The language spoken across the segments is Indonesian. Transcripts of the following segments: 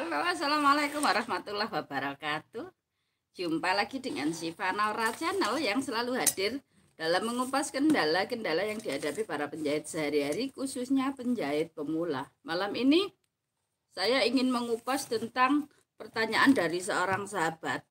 Halo, Assalamualaikum warahmatullahi wabarakatuh Jumpa lagi dengan Siva Naura Channel yang selalu hadir dalam mengupas kendala-kendala yang dihadapi para penjahit sehari-hari khususnya penjahit pemula Malam ini saya ingin mengupas tentang pertanyaan dari seorang sahabat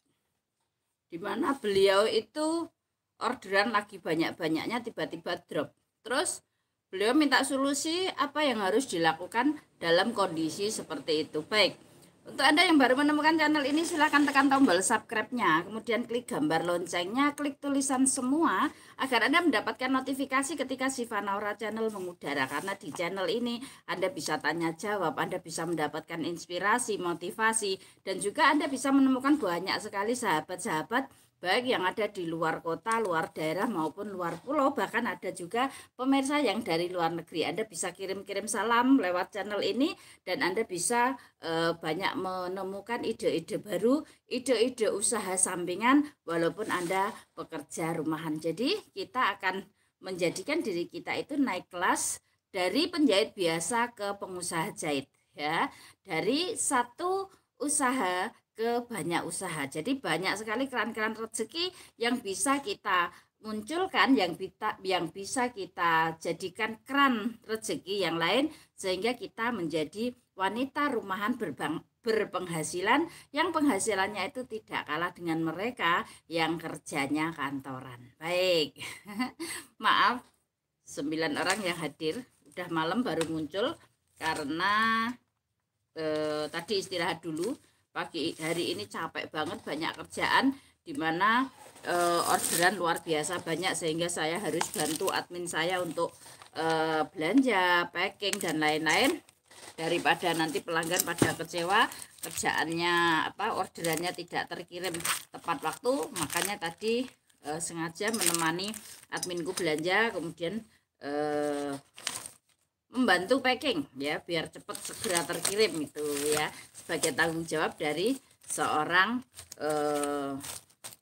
Dimana beliau itu orderan lagi banyak-banyaknya tiba-tiba drop Terus beliau minta solusi apa yang harus dilakukan dalam kondisi seperti itu baik untuk Anda yang baru menemukan channel ini, silahkan tekan tombol subscribe-nya, kemudian klik gambar loncengnya, klik tulisan semua, agar Anda mendapatkan notifikasi ketika Siva Naura Channel mengudara. Karena di channel ini Anda bisa tanya jawab, Anda bisa mendapatkan inspirasi, motivasi, dan juga Anda bisa menemukan banyak sekali sahabat-sahabat baik yang ada di luar kota, luar daerah maupun luar pulau, bahkan ada juga pemirsa yang dari luar negeri. Anda bisa kirim-kirim salam lewat channel ini dan Anda bisa e, banyak menemukan ide-ide baru, ide-ide usaha sampingan walaupun Anda pekerja rumahan. Jadi, kita akan menjadikan diri kita itu naik kelas dari penjahit biasa ke pengusaha jahit ya. Dari satu usaha ke banyak usaha. Jadi banyak sekali keran-keran rezeki yang bisa kita munculkan yang bisa yang bisa kita jadikan keran rezeki yang lain sehingga kita menjadi wanita rumahan berbang, berpenghasilan yang penghasilannya itu tidak kalah dengan mereka yang kerjanya kantoran. Baik. Maaf 9 orang yang hadir udah malam baru muncul karena eh, tadi istirahat dulu pagi hari ini capek banget banyak kerjaan di mana e, orderan luar biasa banyak sehingga saya harus bantu admin saya untuk e, belanja, packing dan lain-lain daripada nanti pelanggan pada kecewa kerjaannya apa orderannya tidak terkirim tepat waktu makanya tadi e, sengaja menemani adminku belanja kemudian e, membantu packing ya biar cepat segera terkirim itu ya sebagai tanggung jawab dari seorang eh,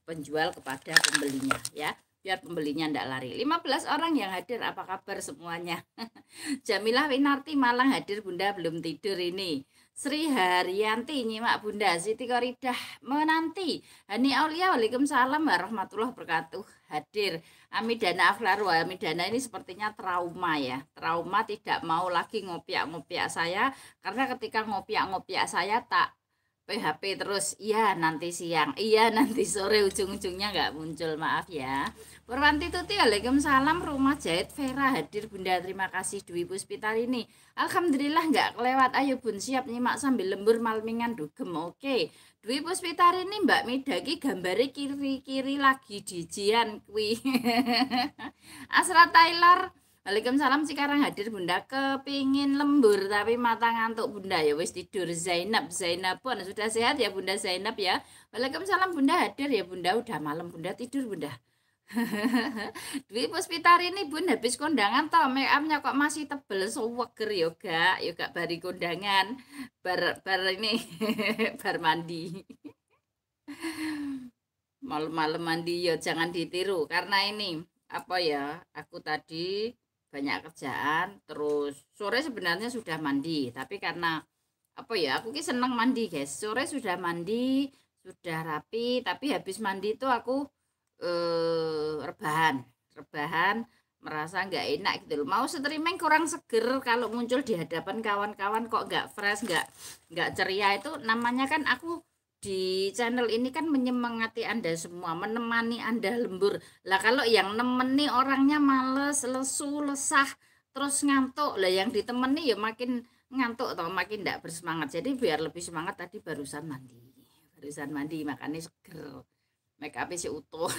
penjual kepada pembelinya ya biar pembelinya tidak lari 15 orang yang hadir apa kabar semuanya Jamilah Winarti Malang hadir Bunda belum tidur ini Sri Haryanti nyimak Bunda Siti Koridah menanti Hani Aulia Waalaikumsalam warahmatullahi wabarakatuh hadir Amidana Aflar wa Amidana ini sepertinya trauma ya trauma tidak mau lagi ngopiak-ngopiak saya karena ketika ngopiak-ngopiak saya tak PHP terus iya nanti siang iya nanti sore ujung-ujungnya nggak muncul maaf ya Purwanti Tuti Waalaikumsalam rumah jahit Vera hadir Bunda terima kasih Dwi Puspital ini Alhamdulillah nggak kelewat ayo bun siap nyimak sambil lembur malmingan dugem oke Dwi Puspitar ini Mbak Midaki gambari kiri-kiri lagi dijian kui Asra Taylor Waalaikumsalam sekarang hadir Bunda kepingin lembur tapi mata ngantuk Bunda ya wis tidur Zainab Zainab pun sudah sehat ya Bunda Zainab ya Waalaikumsalam Bunda hadir ya Bunda udah malam Bunda tidur Bunda Dwi Puspitar ini bun habis kondangan toh make upnya kok masih tebel seweger so, yoga yoga bari kondangan bar bar ini bar mandi malam-malam mandi ya jangan ditiru karena ini apa ya aku tadi banyak kerjaan terus sore sebenarnya sudah mandi tapi karena apa ya aku ki seneng mandi guys sore sudah mandi sudah rapi tapi habis mandi itu aku eh, rebahan rebahan merasa nggak enak gitu loh mau streaming kurang seger kalau muncul di hadapan kawan-kawan kok nggak fresh nggak nggak ceria itu namanya kan aku di channel ini kan menyemangati Anda semua, menemani Anda lembur. Lah kalau yang nemeni orangnya males, lesu, lesah, terus ngantuk. Lah yang ditemani ya makin ngantuk atau makin tidak bersemangat. Jadi biar lebih semangat tadi barusan mandi. Barusan mandi makanya seger. Make up si utuh.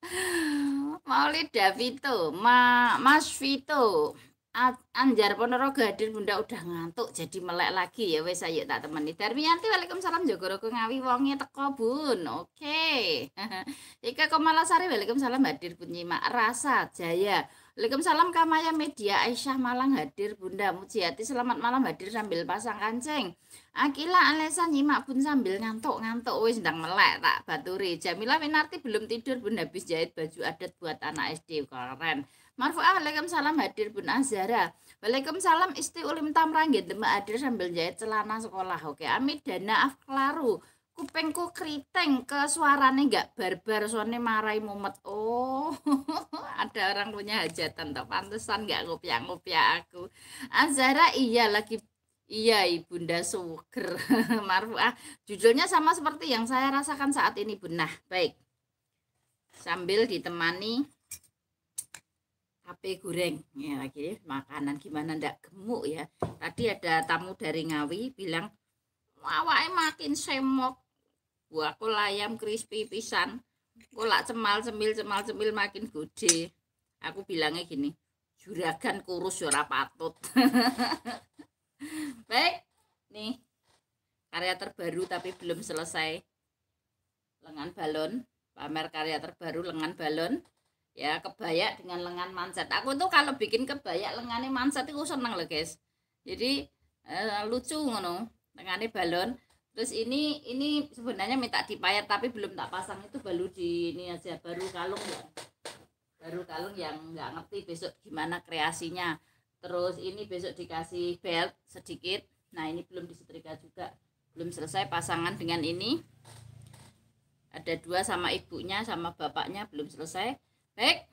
Maulid Davito, Ma, Mas Vito. Anjar Ponorogo hadir Bunda udah ngantuk jadi melek lagi ya wes ayo tak temani Darmianti Waalaikumsalam roko Ngawi wongnya teko Bun. Oke. Okay. Ika Komalasari Waalaikumsalam hadir Bun Nyimak Rasa Jaya. Waalaikumsalam Kamaya Media Aisyah Malang hadir Bunda Mujiati selamat malam hadir sambil pasang kancing. Akila Alesa nyimak pun sambil ngantuk-ngantuk wes sedang melek tak baturi. Jamila Winarti belum tidur bunda habis jahit baju adat buat anak SD keren. Marfu'ah Waalaikumsalam hadir Bun Azhara. Waalaikumsalam isti ulim tamrang demak hadir sambil jahit celana sekolah. Oke, amit dana afklaru. Kupengku kriteng ke suaranya gak barbar, suaranya marai mumet. Oh, ada orang punya hajatan tak pantesan gak ngopiah-ngopiah aku. Azhara iya lagi Iya, Ibunda Suger. Marfuah, judulnya sama seperti yang saya rasakan saat ini, Nah, Baik. Sambil ditemani tape goreng ya lagi makanan gimana ndak gemuk ya tadi ada tamu dari Ngawi bilang awake makin semok buah kol ayam crispy pisan kolak cemal cemil cemal cemil makin gede aku bilangnya gini juragan kurus suara ya patut baik nih karya terbaru tapi belum selesai lengan balon pamer karya terbaru lengan balon ya kebaya dengan lengan manset aku tuh kalau bikin kebaya lengannya manset itu seneng loh guys jadi eh, lucu ngono lengannya balon terus ini ini sebenarnya minta dipayat tapi belum tak pasang itu baru di ini aja baru kalung ya baru kalung yang nggak ngerti besok gimana kreasinya terus ini besok dikasih belt sedikit nah ini belum disetrika juga belum selesai pasangan dengan ini ada dua sama ibunya sama bapaknya belum selesai Baik,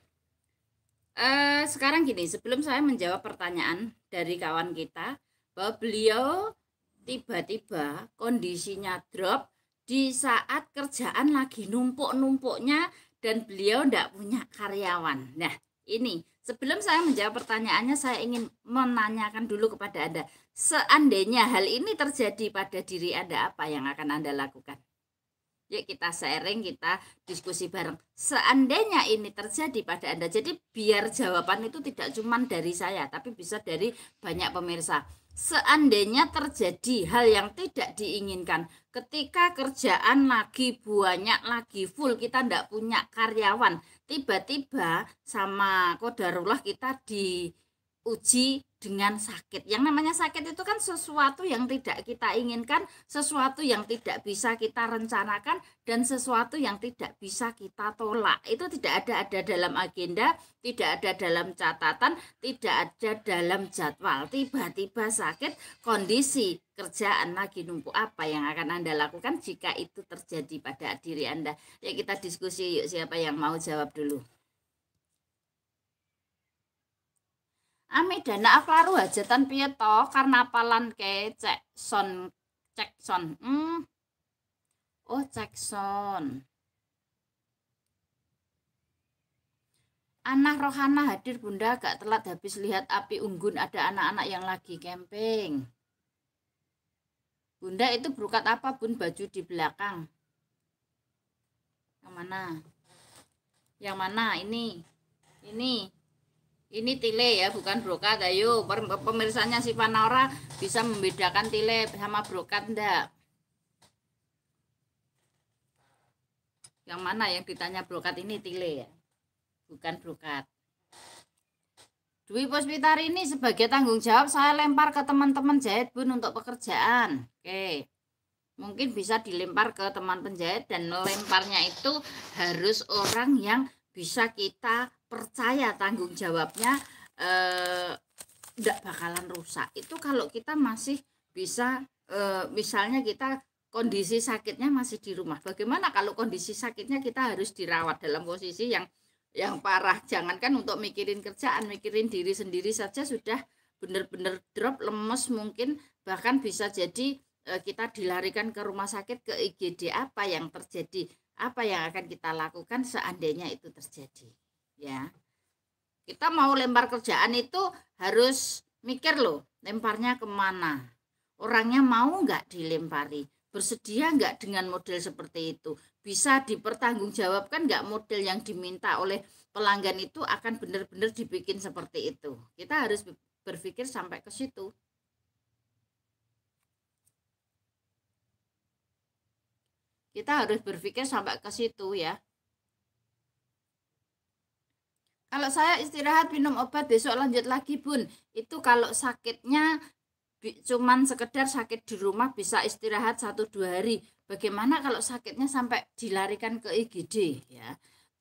eh, sekarang gini, sebelum saya menjawab pertanyaan dari kawan kita, bahwa beliau tiba-tiba kondisinya drop di saat kerjaan lagi numpuk-numpuknya dan beliau tidak punya karyawan. Nah, ini sebelum saya menjawab pertanyaannya, saya ingin menanyakan dulu kepada Anda, seandainya hal ini terjadi pada diri Anda, apa yang akan Anda lakukan? Yuk kita sharing, kita diskusi bareng. Seandainya ini terjadi pada Anda, jadi biar jawaban itu tidak cuma dari saya, tapi bisa dari banyak pemirsa. Seandainya terjadi hal yang tidak diinginkan, ketika kerjaan lagi banyak, lagi full, kita tidak punya karyawan, tiba-tiba sama kodarullah kita diuji dengan sakit. Yang namanya sakit itu kan sesuatu yang tidak kita inginkan, sesuatu yang tidak bisa kita rencanakan, dan sesuatu yang tidak bisa kita tolak. Itu tidak ada ada dalam agenda, tidak ada dalam catatan, tidak ada dalam jadwal. Tiba-tiba sakit, kondisi kerjaan lagi numpuk apa yang akan Anda lakukan jika itu terjadi pada diri Anda. Ya kita diskusi yuk siapa yang mau jawab dulu. Ame dana laru hajatan piye to karena palan ke cek son cek son. Hmm. Oh, cek son. Anak Rohana hadir Bunda Gak telat habis lihat api unggun ada anak-anak yang lagi camping. Bunda itu berukat apa bun baju di belakang? Yang mana? Yang mana? Ini. Ini. Ini tile ya, bukan brokat. Ayo, pemirsanya si Panora bisa membedakan tile sama brokat enggak? Yang mana yang ditanya brokat ini tile ya? Bukan brokat. Dwi Puspitari ini sebagai tanggung jawab saya lempar ke teman-teman jahit pun untuk pekerjaan. Oke. Mungkin bisa dilempar ke teman penjahit dan melemparnya itu harus orang yang bisa kita percaya tanggung jawabnya tidak eh, bakalan rusak itu kalau kita masih bisa eh, misalnya kita kondisi sakitnya masih di rumah bagaimana kalau kondisi sakitnya kita harus dirawat dalam posisi yang yang parah jangankan untuk mikirin kerjaan mikirin diri sendiri saja sudah benar-benar drop lemes mungkin bahkan bisa jadi eh, kita dilarikan ke rumah sakit ke IGD apa yang terjadi apa yang akan kita lakukan seandainya itu terjadi ya kita mau lempar kerjaan itu harus mikir loh lemparnya kemana orangnya mau nggak dilempari bersedia nggak dengan model seperti itu bisa dipertanggungjawabkan nggak model yang diminta oleh pelanggan itu akan benar-benar dibikin seperti itu kita harus berpikir sampai ke situ kita harus berpikir sampai ke situ ya kalau saya istirahat minum obat besok lanjut lagi bun. Itu kalau sakitnya cuman sekedar sakit di rumah bisa istirahat satu dua hari. Bagaimana kalau sakitnya sampai dilarikan ke IGD ya?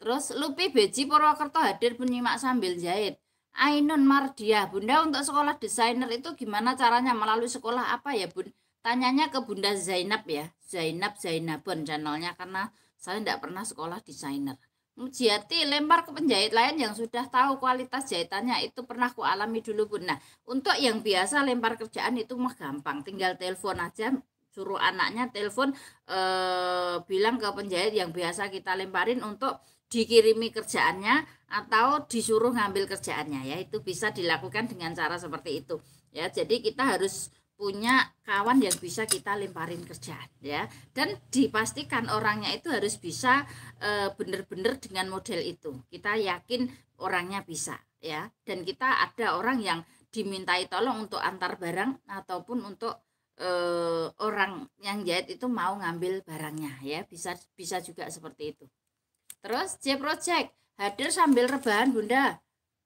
Terus Lupi Beji Purwokerto hadir penyimak sambil jahit. Ainun Mardia, Bunda untuk sekolah desainer itu gimana caranya melalui sekolah apa ya Bun? Tanyanya ke Bunda Zainab ya, Zainab Zainabon channelnya karena saya tidak pernah sekolah desainer. Mujiati lempar ke penjahit lain yang sudah tahu kualitas jahitannya itu pernah ku alami dulu pun. Nah, untuk yang biasa lempar kerjaan itu mah gampang, tinggal telepon aja suruh anaknya telepon eh, bilang ke penjahit yang biasa kita lemparin untuk dikirimi kerjaannya atau disuruh ngambil kerjaannya ya itu bisa dilakukan dengan cara seperti itu ya jadi kita harus punya kawan yang bisa kita lemparin kerjaan ya dan dipastikan orangnya itu harus bisa eh, bener-bener dengan model itu kita yakin orangnya bisa ya dan kita ada orang yang dimintai tolong untuk antar barang ataupun untuk e, orang yang jahit itu mau ngambil barangnya ya bisa bisa juga seperti itu terus J project hadir sambil rebahan bunda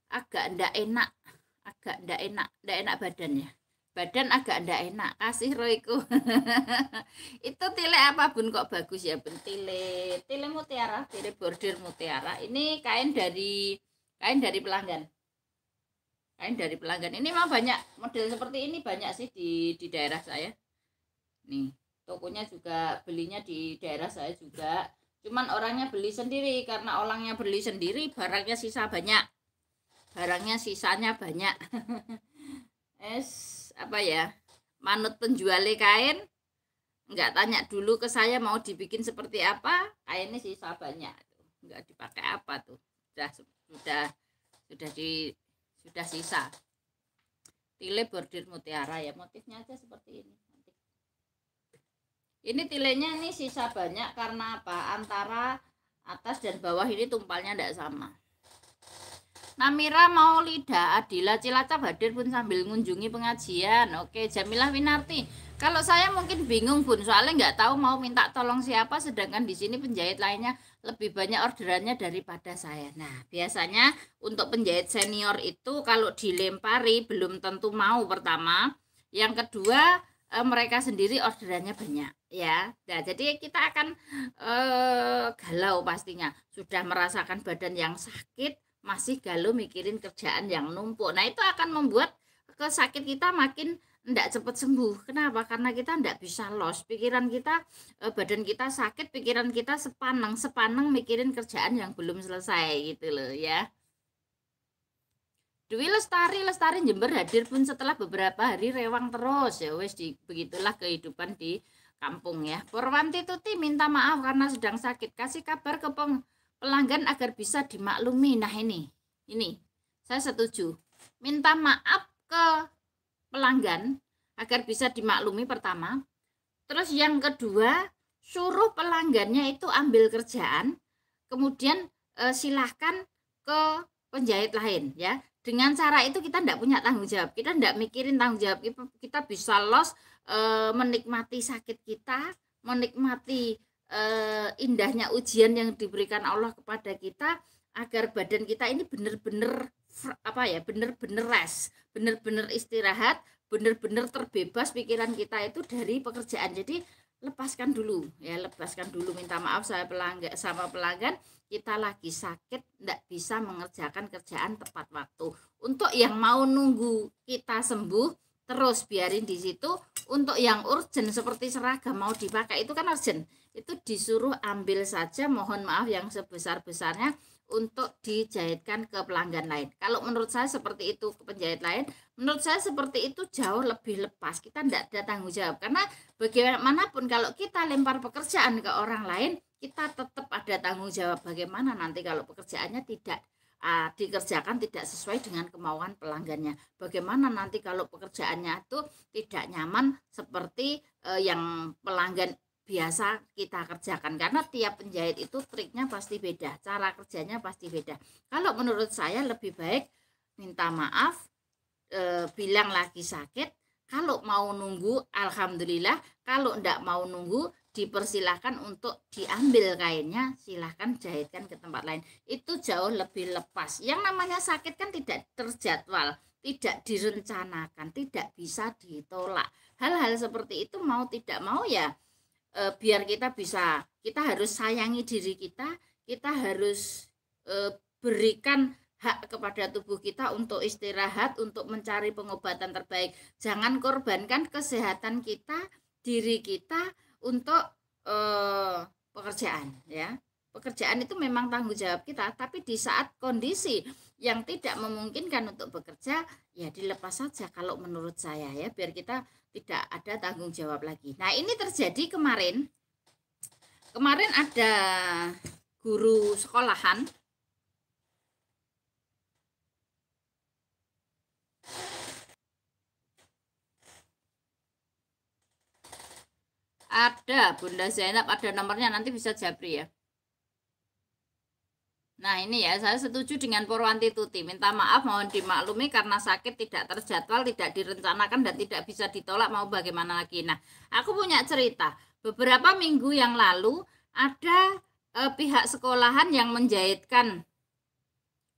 agak ndak enak agak ndak enak ndak enak badannya badan agak ndak enak kasih roiku itu tile apa bun kok bagus ya bun tile tile mutiara tile bordir mutiara ini kain dari kain dari pelanggan kain dari pelanggan ini mah banyak model seperti ini banyak sih di di daerah saya nih tokonya juga belinya di daerah saya juga cuman orangnya beli sendiri karena orangnya beli sendiri barangnya sisa banyak barangnya sisanya banyak es apa ya manut penjualnya kain nggak tanya dulu ke saya mau dibikin seperti apa kainnya sisa banyak nggak dipakai apa tuh sudah sudah sudah di sudah sisa tile bordir mutiara ya motifnya aja seperti ini ini tilenya ini sisa banyak karena apa antara atas dan bawah ini tumpalnya tidak sama Namira Maulida Adila Cilacap hadir pun sambil mengunjungi pengajian. Oke, Jamilah Winarti. Kalau saya mungkin bingung pun soalnya nggak tahu mau minta tolong siapa, sedangkan di sini penjahit lainnya lebih banyak orderannya daripada saya. Nah, biasanya untuk penjahit senior itu kalau dilempari belum tentu mau pertama. Yang kedua, e, mereka sendiri orderannya banyak ya. Nah, jadi kita akan e, galau pastinya. Sudah merasakan badan yang sakit, masih galau mikirin kerjaan yang numpuk. Nah, itu akan membuat kesakit kita makin tidak cepat sembuh. Kenapa? Karena kita tidak bisa los. Pikiran kita, eh, badan kita sakit, pikiran kita sepaneng, sepaneng mikirin kerjaan yang belum selesai gitu loh ya. Dwi Lestari, Lestari Jember hadir pun setelah beberapa hari rewang terus ya wes begitulah kehidupan di kampung ya. Purwanti Tuti minta maaf karena sedang sakit. Kasih kabar ke peng, pelanggan agar bisa dimaklumi. Nah ini, ini saya setuju. Minta maaf ke pelanggan agar bisa dimaklumi pertama. Terus yang kedua, suruh pelanggannya itu ambil kerjaan, kemudian e, silahkan ke penjahit lain ya. Dengan cara itu kita tidak punya tanggung jawab, kita tidak mikirin tanggung jawab, kita bisa los e, menikmati sakit kita, menikmati uh, indahnya ujian yang diberikan Allah kepada kita agar badan kita ini benar-benar apa ya benar-benar rest benar-benar istirahat benar-benar terbebas pikiran kita itu dari pekerjaan jadi lepaskan dulu ya lepaskan dulu minta maaf saya pelanggan sama pelanggan kita lagi sakit tidak bisa mengerjakan kerjaan tepat waktu untuk yang mau nunggu kita sembuh terus biarin di situ untuk yang urgent seperti seragam mau dipakai itu kan urgent itu disuruh ambil saja mohon maaf yang sebesar-besarnya untuk dijahitkan ke pelanggan lain. Kalau menurut saya seperti itu ke penjahit lain, menurut saya seperti itu jauh lebih lepas. Kita tidak ada tanggung jawab karena bagaimanapun kalau kita lempar pekerjaan ke orang lain, kita tetap ada tanggung jawab bagaimana nanti kalau pekerjaannya tidak uh, dikerjakan tidak sesuai dengan kemauan pelanggannya. Bagaimana nanti kalau pekerjaannya itu tidak nyaman seperti uh, yang pelanggan biasa kita kerjakan karena tiap penjahit itu triknya pasti beda, cara kerjanya pasti beda. Kalau menurut saya lebih baik minta maaf, e, bilang lagi sakit. Kalau mau nunggu, alhamdulillah. Kalau enggak mau nunggu, dipersilahkan untuk diambil kainnya silahkan jahitkan ke tempat lain itu jauh lebih lepas yang namanya sakit kan tidak terjadwal tidak direncanakan tidak bisa ditolak hal-hal seperti itu mau tidak mau ya e, biar kita bisa kita harus sayangi diri kita kita harus e, berikan hak kepada tubuh kita untuk istirahat untuk mencari pengobatan terbaik jangan korbankan kesehatan kita diri kita untuk e, pekerjaan ya pekerjaan itu memang tanggung jawab kita tapi di saat kondisi yang tidak memungkinkan untuk bekerja ya dilepas saja kalau menurut saya ya biar kita tidak ada tanggung jawab lagi. Nah, ini terjadi kemarin. Kemarin ada guru sekolahan ada Bunda Zainab ada nomornya nanti bisa Jabri ya Nah ini ya saya setuju dengan Purwanti Tuti Minta maaf mohon dimaklumi karena sakit tidak terjadwal Tidak direncanakan dan tidak bisa ditolak mau bagaimana lagi Nah aku punya cerita Beberapa minggu yang lalu ada eh, pihak sekolahan yang menjahitkan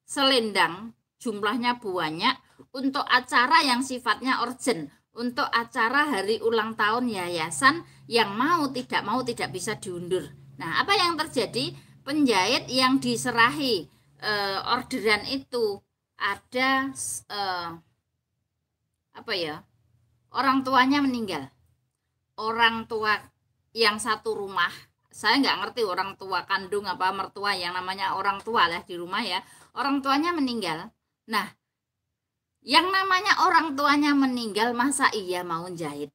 selendang Jumlahnya banyak untuk acara yang sifatnya urgent Untuk acara hari ulang tahun yayasan yang mau tidak mau tidak bisa diundur Nah apa yang terjadi? penjahit yang diserahi eh, orderan itu ada eh, apa ya orang tuanya meninggal orang tua yang satu rumah saya nggak ngerti orang tua kandung apa mertua yang namanya orang tua lah di rumah ya orang tuanya meninggal nah yang namanya orang tuanya meninggal masa iya mau jahit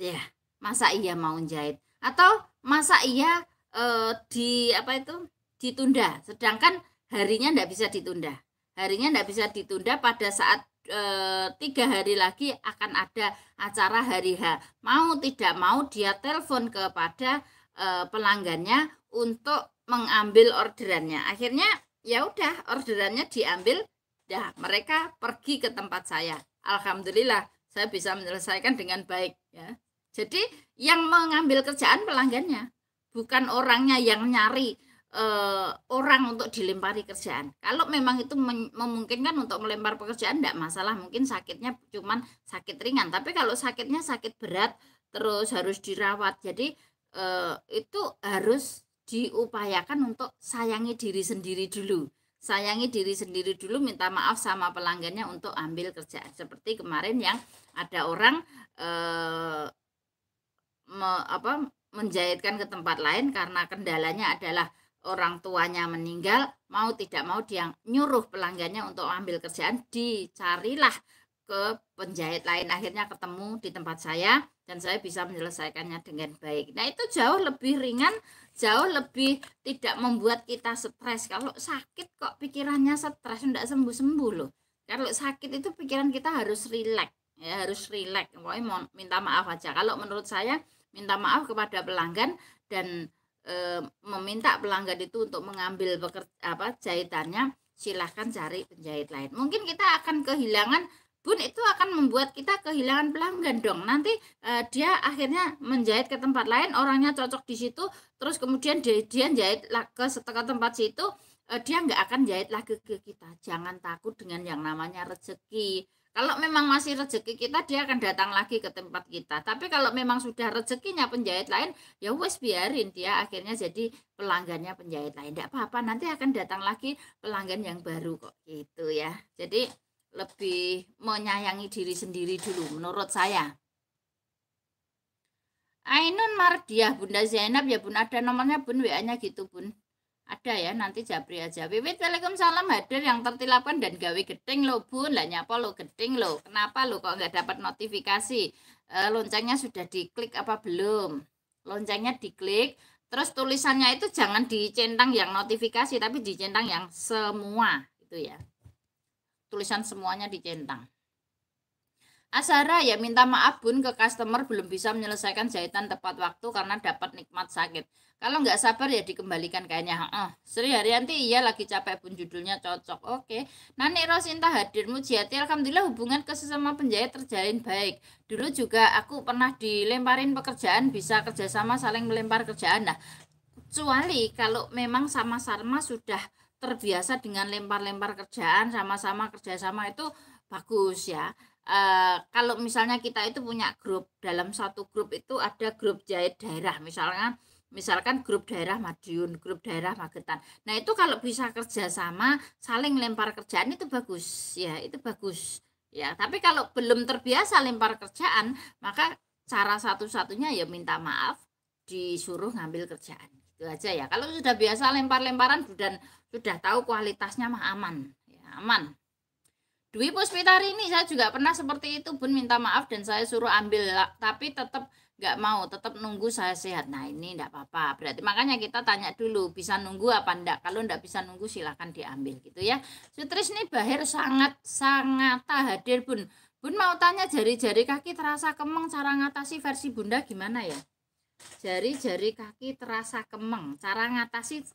ya masa iya mau jahit atau masa iya Eh, di apa itu ditunda sedangkan harinya tidak bisa ditunda harinya tidak bisa ditunda pada saat e, tiga hari lagi akan ada acara hari H mau tidak mau dia telepon kepada e, pelanggannya untuk mengambil orderannya akhirnya ya udah orderannya diambil dah mereka pergi ke tempat saya alhamdulillah saya bisa menyelesaikan dengan baik ya jadi yang mengambil kerjaan pelanggannya bukan orangnya yang nyari eh, orang untuk dilempari kerjaan. Kalau memang itu memungkinkan untuk melempar pekerjaan tidak masalah, mungkin sakitnya cuman sakit ringan. Tapi kalau sakitnya sakit berat terus harus dirawat. Jadi eh, itu harus diupayakan untuk sayangi diri sendiri dulu. Sayangi diri sendiri dulu, minta maaf sama pelanggannya untuk ambil kerjaan. Seperti kemarin yang ada orang eh, me, apa menjahitkan ke tempat lain karena kendalanya adalah orang tuanya meninggal, mau tidak mau dia nyuruh pelanggannya untuk ambil kerjaan, dicarilah ke penjahit lain. Akhirnya ketemu di tempat saya dan saya bisa menyelesaikannya dengan baik. Nah, itu jauh lebih ringan, jauh lebih tidak membuat kita stres. Kalau sakit kok pikirannya stres, tidak sembuh-sembuh loh. Kalau sakit itu pikiran kita harus rileks, ya harus rileks. Pokoknya minta maaf aja. Kalau menurut saya minta maaf kepada pelanggan dan e, meminta pelanggan itu untuk mengambil pekerja, apa jahitannya silahkan cari penjahit lain mungkin kita akan kehilangan bun itu akan membuat kita kehilangan pelanggan dong nanti e, dia akhirnya menjahit ke tempat lain orangnya cocok di situ terus kemudian dia, dia jahit ke setengah tempat situ eh, dia nggak akan jahit lagi ke kita jangan takut dengan yang namanya rezeki kalau memang masih rezeki kita, dia akan datang lagi ke tempat kita. Tapi kalau memang sudah rezekinya penjahit lain, ya wes biarin dia akhirnya jadi pelanggannya penjahit lain. Tidak apa-apa, nanti akan datang lagi pelanggan yang baru kok gitu ya. Jadi lebih menyayangi diri sendiri dulu menurut saya. Ainun Mardiah Bunda Zainab ya Bun ada nomornya Bun WA-nya gitu Bun ada ya nanti japri aja wiwit Waalaikumsalam hadir yang tertilapan dan gawe geting lo bun lah nyapa lo geting lo kenapa lo kok nggak dapat notifikasi e, loncengnya sudah diklik apa belum loncengnya diklik terus tulisannya itu jangan dicentang yang notifikasi tapi dicentang yang semua itu ya tulisan semuanya dicentang Asara ya minta maaf bun ke customer belum bisa menyelesaikan jahitan tepat waktu karena dapat nikmat sakit. Kalau nggak sabar ya dikembalikan kayaknya. Eh, Sri Haryanti iya lagi capek pun judulnya cocok. Oke. Nani Rosinta hadirmu mujiati. alhamdulillah hubungan ke sesama penjahit terjalin baik. Dulu juga aku pernah dilemparin pekerjaan bisa kerjasama saling melempar kerjaan. Nah, kecuali kalau memang sama-sama sudah terbiasa dengan lempar-lempar kerjaan sama-sama kerjasama itu bagus ya Uh, kalau misalnya kita itu punya grup dalam satu grup itu ada grup jahit daerah misalnya misalkan grup daerah Madiun grup daerah Magetan nah itu kalau bisa kerjasama saling lempar kerjaan itu bagus ya itu bagus ya tapi kalau belum terbiasa lempar kerjaan maka cara satu-satunya ya minta maaf disuruh ngambil kerjaan itu aja ya kalau sudah biasa lempar-lemparan dan sudah tahu kualitasnya mah aman ya aman Dwi Puspita ini saya juga pernah seperti itu pun minta maaf dan saya suruh ambil tapi tetap nggak mau tetap nunggu saya sehat nah ini enggak apa-apa berarti makanya kita tanya dulu bisa nunggu apa enggak kalau enggak bisa nunggu silahkan diambil gitu ya Sutrisni Bahir sangat sangat hadir pun. Bun mau tanya jari-jari kaki terasa kemeng cara ngatasi versi Bunda gimana ya jari-jari kaki terasa kemeng cara ngatasi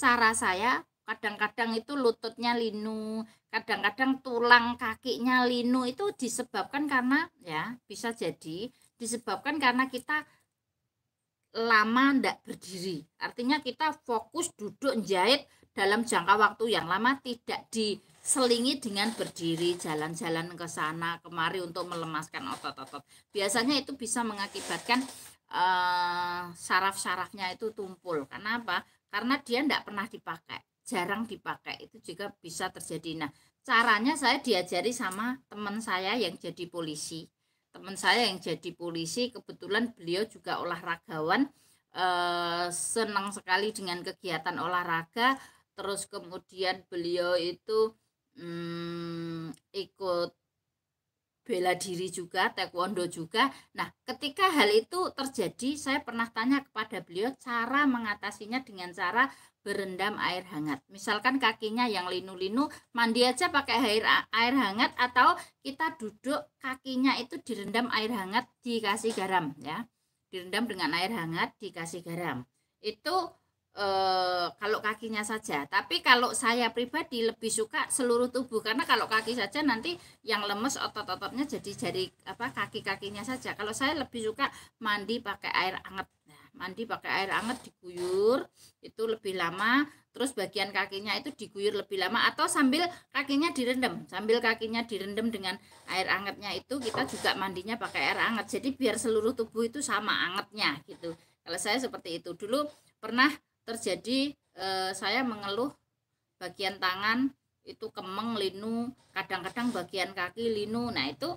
cara saya kadang-kadang itu lututnya linu kadang-kadang tulang kakinya linu itu disebabkan karena ya bisa jadi disebabkan karena kita lama tidak berdiri artinya kita fokus duduk jahit dalam jangka waktu yang lama tidak diselingi dengan berdiri jalan-jalan ke sana kemari untuk melemaskan otot-otot biasanya itu bisa mengakibatkan uh, saraf-sarafnya itu tumpul karena apa karena dia tidak pernah dipakai jarang dipakai itu juga bisa terjadi nah caranya saya diajari sama teman saya yang jadi polisi teman saya yang jadi polisi kebetulan beliau juga olahragawan eh, senang sekali dengan kegiatan olahraga terus kemudian beliau itu hmm, ikut bela diri juga, taekwondo juga. Nah, ketika hal itu terjadi, saya pernah tanya kepada beliau cara mengatasinya dengan cara berendam air hangat. Misalkan kakinya yang linu-linu, mandi aja pakai air air hangat atau kita duduk kakinya itu direndam air hangat dikasih garam ya. Direndam dengan air hangat dikasih garam. Itu e, kalau kakinya saja. Tapi kalau saya pribadi lebih suka seluruh tubuh karena kalau kaki saja nanti yang lemes otot-ototnya jadi jadi apa kaki-kakinya saja. Kalau saya lebih suka mandi pakai air hangat. Nah, mandi pakai air hangat diguyur itu lebih lama terus bagian kakinya itu diguyur lebih lama atau sambil kakinya direndam sambil kakinya direndam dengan air hangatnya itu kita juga mandinya pakai air hangat jadi biar seluruh tubuh itu sama hangatnya gitu kalau saya seperti itu dulu pernah terjadi eh, saya mengeluh bagian tangan itu kemeng linu kadang-kadang bagian kaki linu nah itu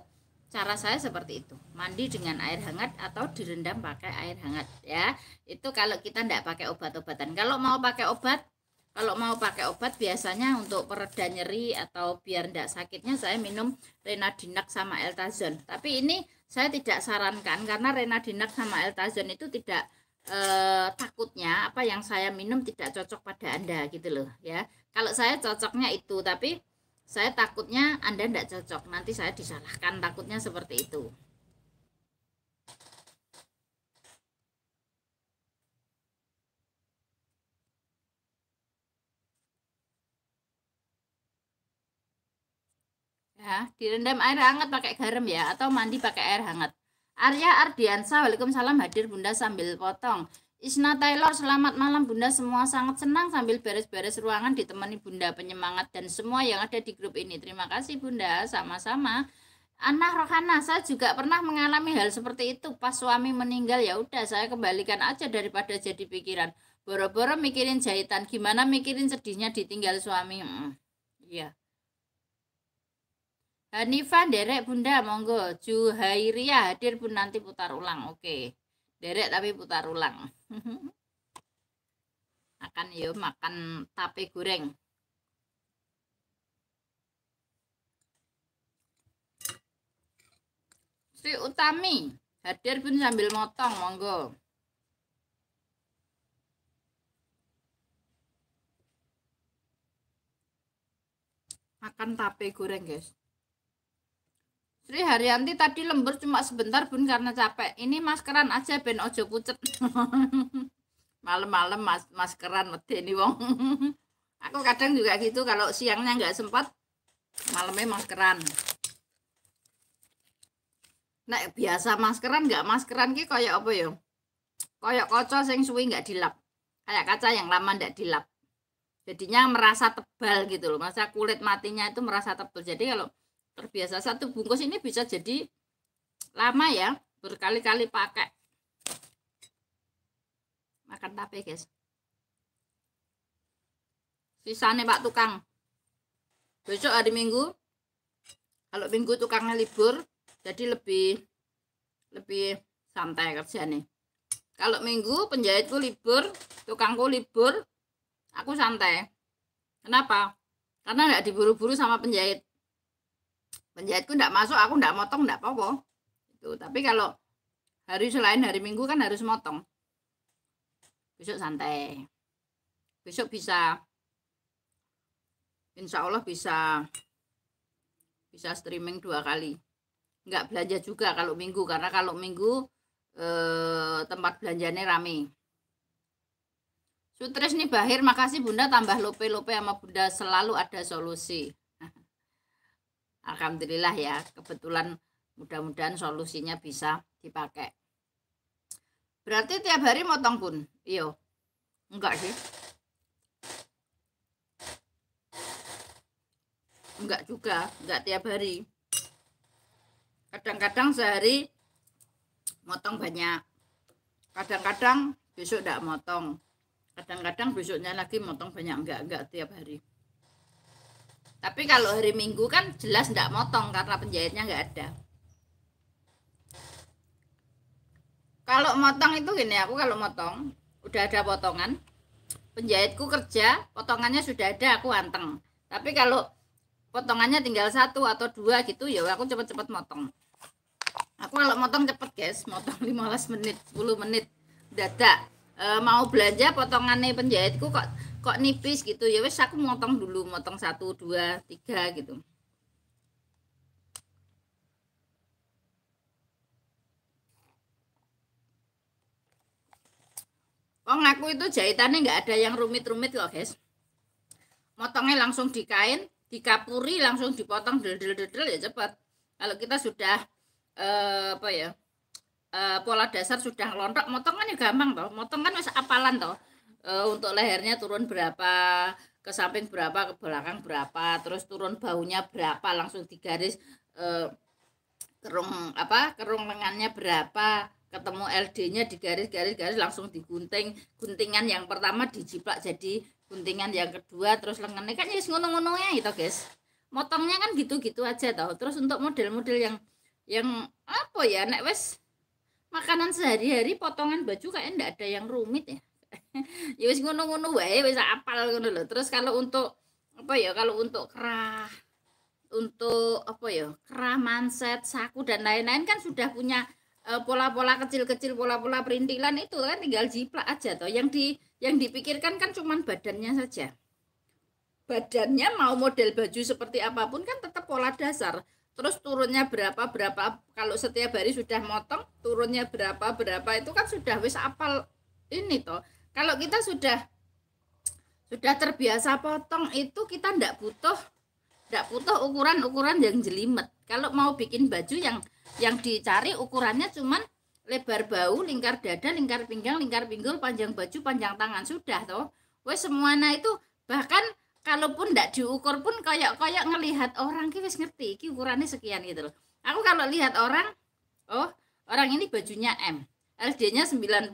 cara saya seperti itu mandi dengan air hangat atau direndam pakai air hangat ya itu kalau kita tidak pakai obat-obatan kalau mau pakai obat kalau mau pakai obat biasanya untuk pereda nyeri atau biar tidak sakitnya saya minum renadinak sama eltazon tapi ini saya tidak sarankan karena renadinak sama eltazon itu tidak eh, takutnya apa yang saya minum tidak cocok pada Anda gitu loh ya. Kalau saya cocoknya itu, tapi saya takutnya Anda tidak cocok. Nanti saya disalahkan, takutnya seperti itu. Ya, direndam air hangat pakai garam ya atau mandi pakai air hangat. Arya Ardiansa, Waalaikumsalam hadir Bunda sambil potong. Isna Taylor, selamat malam Bunda. Semua sangat senang sambil beres-beres ruangan ditemani Bunda penyemangat dan semua yang ada di grup ini. Terima kasih Bunda, sama-sama. Anah Rohana, saya juga pernah mengalami hal seperti itu. Pas suami meninggal ya udah saya kembalikan aja daripada jadi pikiran. Boro-boro mikirin jahitan, gimana mikirin sedihnya ditinggal suami. Iya. yeah. Hanifah eh, derek Bunda monggo Juhairia hadir pun nanti putar ulang oke okay. derek tapi putar ulang akan yuk, makan tape goreng Si Utami hadir pun sambil motong monggo makan tape goreng guys Sri Haryanti tadi lembur cuma sebentar bun karena capek. Ini maskeran aja ben ojo pucet. Malam-malam mas maskeran medeni wong. Aku kadang juga gitu kalau siangnya nggak sempat malamnya maskeran. Nek nah, biasa maskeran nggak maskeran ki kayak apa ya? Kayak kocok sing suwi nggak dilap. Kayak kaca yang lama nggak dilap. Jadinya merasa tebal gitu loh. Masa kulit matinya itu merasa tebal. Jadi kalau terbiasa satu bungkus ini bisa jadi lama ya berkali-kali pakai makan tape guys sisanya pak tukang besok hari minggu kalau minggu tukangnya libur jadi lebih lebih santai kerja nih kalau minggu penjahitku libur tukangku libur aku santai kenapa karena nggak diburu-buru sama penjahit penjahitku tidak masuk aku tidak motong tidak apa-apa itu tapi kalau hari selain hari minggu kan harus motong besok santai besok bisa insya Allah bisa bisa streaming dua kali nggak belanja juga kalau minggu karena kalau minggu eh, tempat belanjanya rame Sutris nih Bahir, makasih Bunda tambah lope-lope sama Bunda selalu ada solusi. Alhamdulillah ya, kebetulan mudah-mudahan solusinya bisa dipakai. Berarti tiap hari motong pun? iyo, Enggak sih. Enggak juga, enggak tiap hari. Kadang-kadang sehari motong banyak. Kadang-kadang besok enggak motong. Kadang-kadang besoknya lagi motong banyak. Enggak, enggak tiap hari tapi kalau hari minggu kan jelas tidak motong karena penjahitnya nggak ada kalau motong itu gini aku kalau motong udah ada potongan penjahitku kerja potongannya sudah ada aku anteng tapi kalau potongannya tinggal satu atau dua gitu ya aku cepet-cepet motong aku kalau motong cepet guys motong 15 menit 10 menit dadak e, mau belanja potongannya penjahitku kok kok nipis gitu ya wes aku motong dulu motong satu dua tiga gitu kok oh, ngaku itu jahitannya nggak ada yang rumit-rumit loh guys motongnya langsung dikain kain dikapuri langsung dipotong del del del, del ya cepat kalau kita sudah uh, apa ya uh, pola dasar sudah lontok motongannya gampang toh motongan wes apalan toh e, untuk lehernya turun berapa ke samping berapa ke belakang berapa terus turun baunya berapa langsung digaris e, kerung apa kerung lengannya berapa ketemu LD-nya digaris garis garis langsung digunting guntingan yang pertama dijiplak jadi guntingan yang kedua terus lengannya kan ya ngono-ngononya gitu guys motongnya kan gitu-gitu aja tau terus untuk model-model yang yang apa ya nek wes makanan sehari-hari potongan baju kayaknya ndak ada yang rumit ya ya wis ngono-ngono wae wis apal ngono lho. Terus kalau untuk apa ya kalau untuk kerah untuk apa ya kerah manset saku dan lain-lain kan sudah punya eh, pola-pola kecil-kecil pola-pola perintilan itu kan tinggal jiplak aja toh yang di yang dipikirkan kan cuman badannya saja badannya mau model baju seperti apapun kan tetap pola dasar terus turunnya berapa berapa kalau setiap hari sudah motong turunnya berapa berapa itu kan sudah wis apal ini toh kalau kita sudah sudah terbiasa potong itu kita ndak butuh ndak butuh ukuran-ukuran yang jelimet. Kalau mau bikin baju yang yang dicari ukurannya cuman lebar bau, lingkar dada, lingkar pinggang, lingkar pinggul, panjang baju, panjang tangan sudah toh. Wes semuanya itu bahkan kalaupun ndak diukur pun kayak kayak ngelihat orang ki ngerti ki ukurannya sekian gitu loh. Aku kalau lihat orang, oh, orang ini bajunya M, LD-nya 90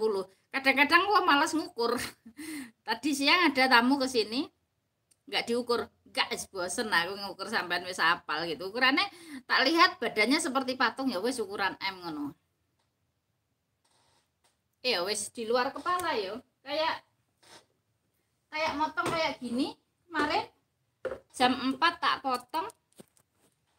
kadang-kadang gua malas ngukur tadi siang ada tamu ke sini nggak diukur guys bosen aku ngukur sampean wis apal gitu ukurannya tak lihat badannya seperti patung ya wis ukuran M ngono ya wis di luar kepala yo ya. kayak kayak motong kayak gini kemarin jam 4 tak potong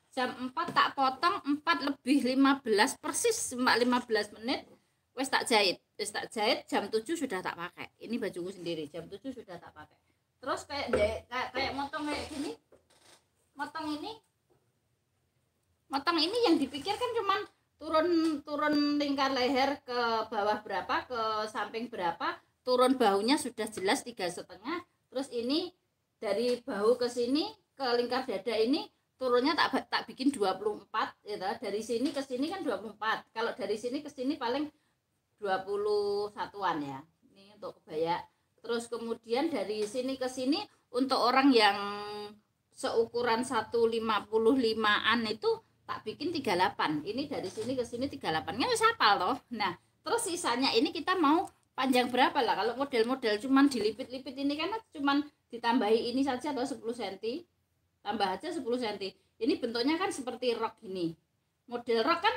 jam 4 tak potong 4 lebih 15 persis lima 15 menit wes tak jahit wes tak jahit jam 7 sudah tak pakai ini bajuku sendiri jam 7 sudah tak pakai terus kayak jahit kayak, kayak motong kayak gini motong ini motong ini yang dipikirkan cuman turun turun lingkar leher ke bawah berapa ke samping berapa turun bahunya sudah jelas tiga setengah terus ini dari bahu ke sini ke lingkar dada ini turunnya tak tak bikin 24 ya gitu. dari sini ke sini kan 24 kalau dari sini ke sini paling 21 satuan ya ini untuk kebaya terus kemudian dari sini ke sini untuk orang yang seukuran 155an itu tak bikin 38 ini dari sini ke sini 38 kan bisa apa loh nah terus sisanya ini kita mau panjang berapa lah kalau model-model cuman dilipit-lipit ini kan cuman ditambahi ini saja atau 10 cm tambah aja 10 cm ini bentuknya kan seperti rok ini model rok kan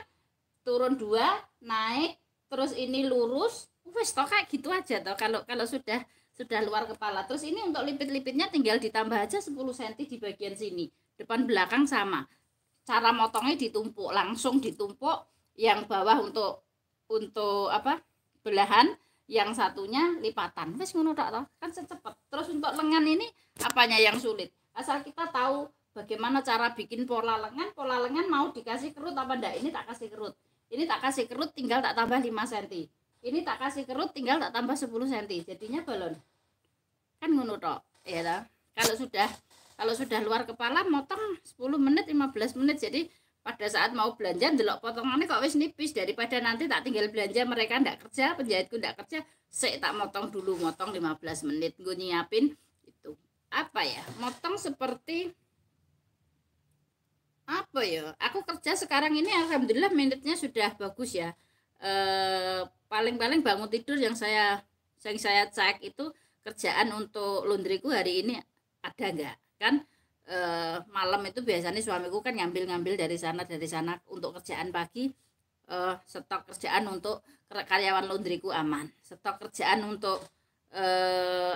turun dua naik terus ini lurus wes toh kayak gitu aja toh kalau kalau sudah sudah luar kepala terus ini untuk lipit-lipitnya tinggal ditambah aja 10 cm di bagian sini depan belakang sama cara motongnya ditumpuk langsung ditumpuk yang bawah untuk untuk apa belahan yang satunya lipatan wes ngono toh kan secepat terus untuk lengan ini apanya yang sulit asal kita tahu bagaimana cara bikin pola lengan pola lengan mau dikasih kerut apa ndak ini tak kasih kerut ini tak kasih kerut tinggal tak tambah 5 cm ini tak kasih kerut tinggal tak tambah 10 cm jadinya balon kan ngunutok ya tak? kalau sudah kalau sudah luar kepala motong 10 menit 15 menit jadi pada saat mau belanja delok potongannya kok wis nipis daripada nanti tak tinggal belanja mereka ndak kerja penjahitku ndak kerja saya tak motong dulu motong 15 menit gue nyiapin itu apa ya motong seperti apa ya aku kerja sekarang ini alhamdulillah menitnya sudah bagus ya eh, paling-paling bangun tidur yang saya yang saya cek itu kerjaan untuk laundryku hari ini ada nggak kan e, malam itu biasanya suamiku kan ngambil-ngambil dari sana dari sana untuk kerjaan pagi e, stok kerjaan untuk karyawan laundryku aman stok kerjaan untuk e,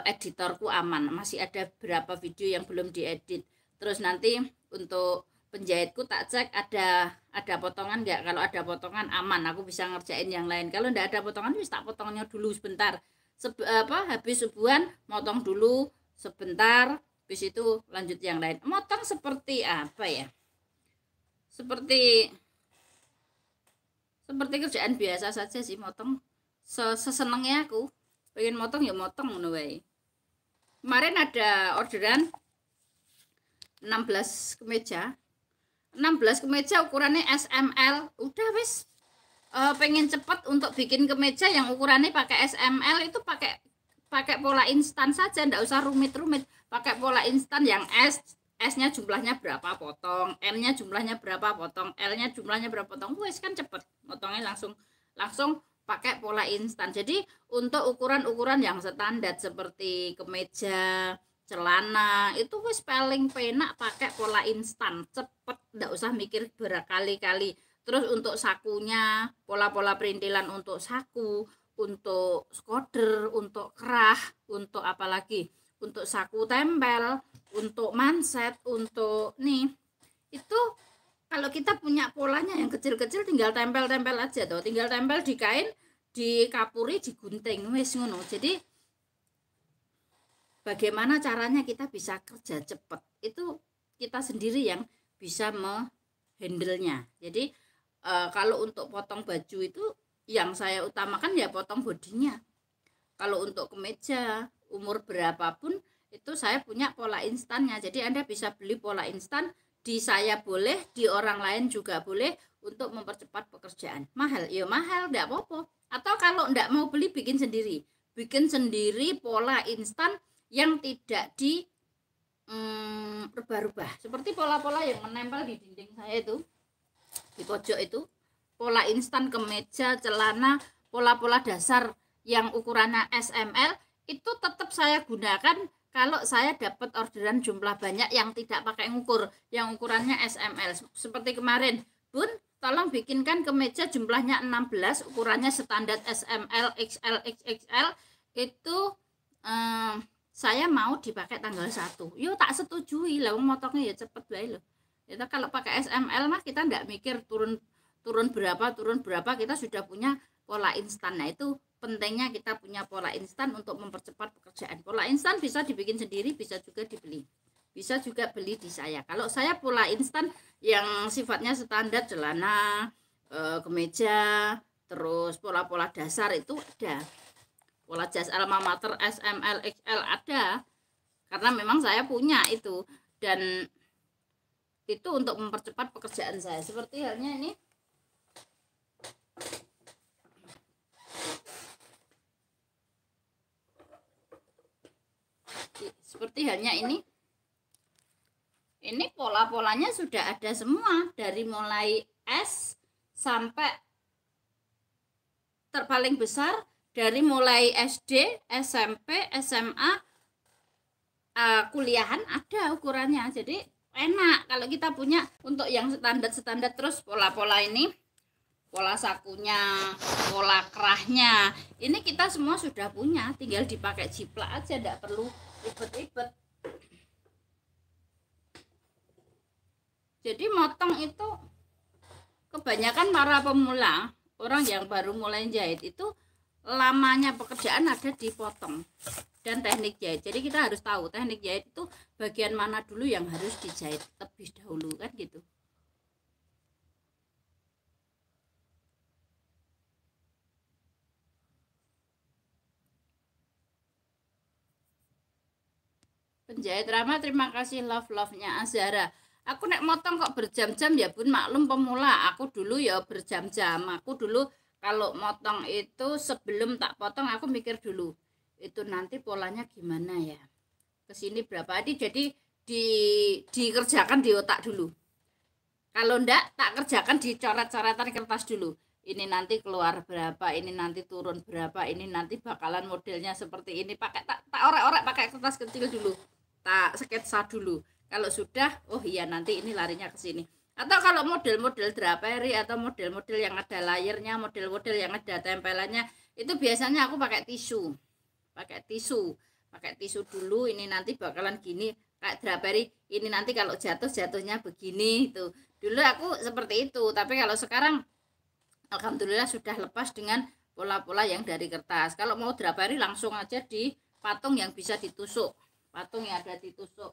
editorku aman masih ada berapa video yang belum diedit terus nanti untuk penjahitku tak cek ada ada potongan nggak kalau ada potongan aman aku bisa ngerjain yang lain kalau ndak ada potongan bisa tak potongnya dulu sebentar Sebe eh, apa habis subuhan motong dulu sebentar habis itu lanjut yang lain motong seperti apa ya seperti seperti kerjaan biasa saja sih motong sesenengnya aku pengen motong ya motong ngono kemarin ada orderan 16 kemeja 16 kemeja ukurannya SML udah wis e, pengen cepet untuk bikin kemeja yang ukurannya pakai SML itu pakai pakai pola instan saja ndak usah rumit-rumit pakai pola instan yang S S-nya jumlahnya berapa potong L nya jumlahnya berapa potong L-nya jumlahnya berapa potong wes kan cepet potongnya langsung langsung pakai pola instan jadi untuk ukuran-ukuran yang standar seperti kemeja celana itu wis paling penak pakai pola instan cepet ndak usah mikir berkali-kali terus untuk sakunya pola-pola perintilan untuk saku untuk skoder untuk kerah untuk apalagi untuk saku tempel untuk manset untuk nih itu kalau kita punya polanya yang kecil-kecil tinggal tempel-tempel aja tuh tinggal tempel di kain dikapuri digunting wes ngono jadi bagaimana caranya kita bisa kerja cepat itu kita sendiri yang bisa menghandlenya jadi e, kalau untuk potong baju itu yang saya utamakan ya potong bodinya kalau untuk kemeja umur berapapun itu saya punya pola instannya jadi anda bisa beli pola instan di saya boleh di orang lain juga boleh untuk mempercepat pekerjaan mahal ya mahal tidak popo. atau kalau tidak mau beli bikin sendiri bikin sendiri pola instan yang tidak di mm, rubah-rubah seperti pola-pola yang menempel di dinding saya itu di pojok itu pola instan kemeja celana pola-pola dasar yang ukurannya SML itu tetap saya gunakan kalau saya dapat orderan jumlah banyak yang tidak pakai ngukur yang ukurannya SML seperti kemarin Bun tolong bikinkan kemeja jumlahnya 16 ukurannya standar SML XL XXL itu eh, saya mau dipakai tanggal 1 yuk tak setujui lah motongnya ya cepet baik loh itu kalau pakai SML mah kita nggak mikir turun turun berapa turun berapa kita sudah punya pola instan nah itu pentingnya kita punya pola instan untuk mempercepat pekerjaan pola instan bisa dibikin sendiri bisa juga dibeli bisa juga beli di saya kalau saya pola instan yang sifatnya standar celana eh, kemeja terus pola-pola dasar itu ada pola jas alma mater SML XL ada karena memang saya punya itu dan itu untuk mempercepat pekerjaan saya seperti halnya ini seperti halnya ini ini pola-polanya sudah ada semua dari mulai S sampai terpaling besar dari mulai SD, SMP, SMA, uh, eh, kuliahan ada ukurannya. Jadi enak kalau kita punya untuk yang standar-standar terus pola-pola ini pola sakunya, pola kerahnya. Ini kita semua sudah punya, tinggal dipakai jiplak aja, tidak perlu ribet-ribet. Jadi motong itu kebanyakan para pemula, orang yang baru mulai jahit itu lamanya pekerjaan ada dipotong dan teknik jahit. Jadi kita harus tahu teknik jahit itu bagian mana dulu yang harus dijahit lebih dahulu kan gitu. Penjahit Rama terima kasih love-love-nya Azara. Aku nek motong kok berjam-jam ya Bun, maklum pemula. Aku dulu ya berjam-jam. Aku dulu kalau motong itu sebelum tak potong aku mikir dulu itu nanti polanya gimana ya kesini berapa tadi jadi di dikerjakan di otak dulu kalau ndak tak kerjakan di coret-coretan kertas dulu ini nanti keluar berapa ini nanti turun berapa ini nanti bakalan modelnya seperti ini pakai tak tak orek-orek pakai kertas kecil dulu tak sketsa dulu kalau sudah oh iya nanti ini larinya ke sini atau kalau model-model draperi atau model-model yang ada layernya model-model yang ada tempelannya itu biasanya aku pakai tisu pakai tisu pakai tisu dulu ini nanti bakalan gini kayak draperi ini nanti kalau jatuh jatuhnya begini itu dulu aku seperti itu tapi kalau sekarang alhamdulillah sudah lepas dengan pola-pola yang dari kertas kalau mau draperi langsung aja di patung yang bisa ditusuk patung yang ada ditusuk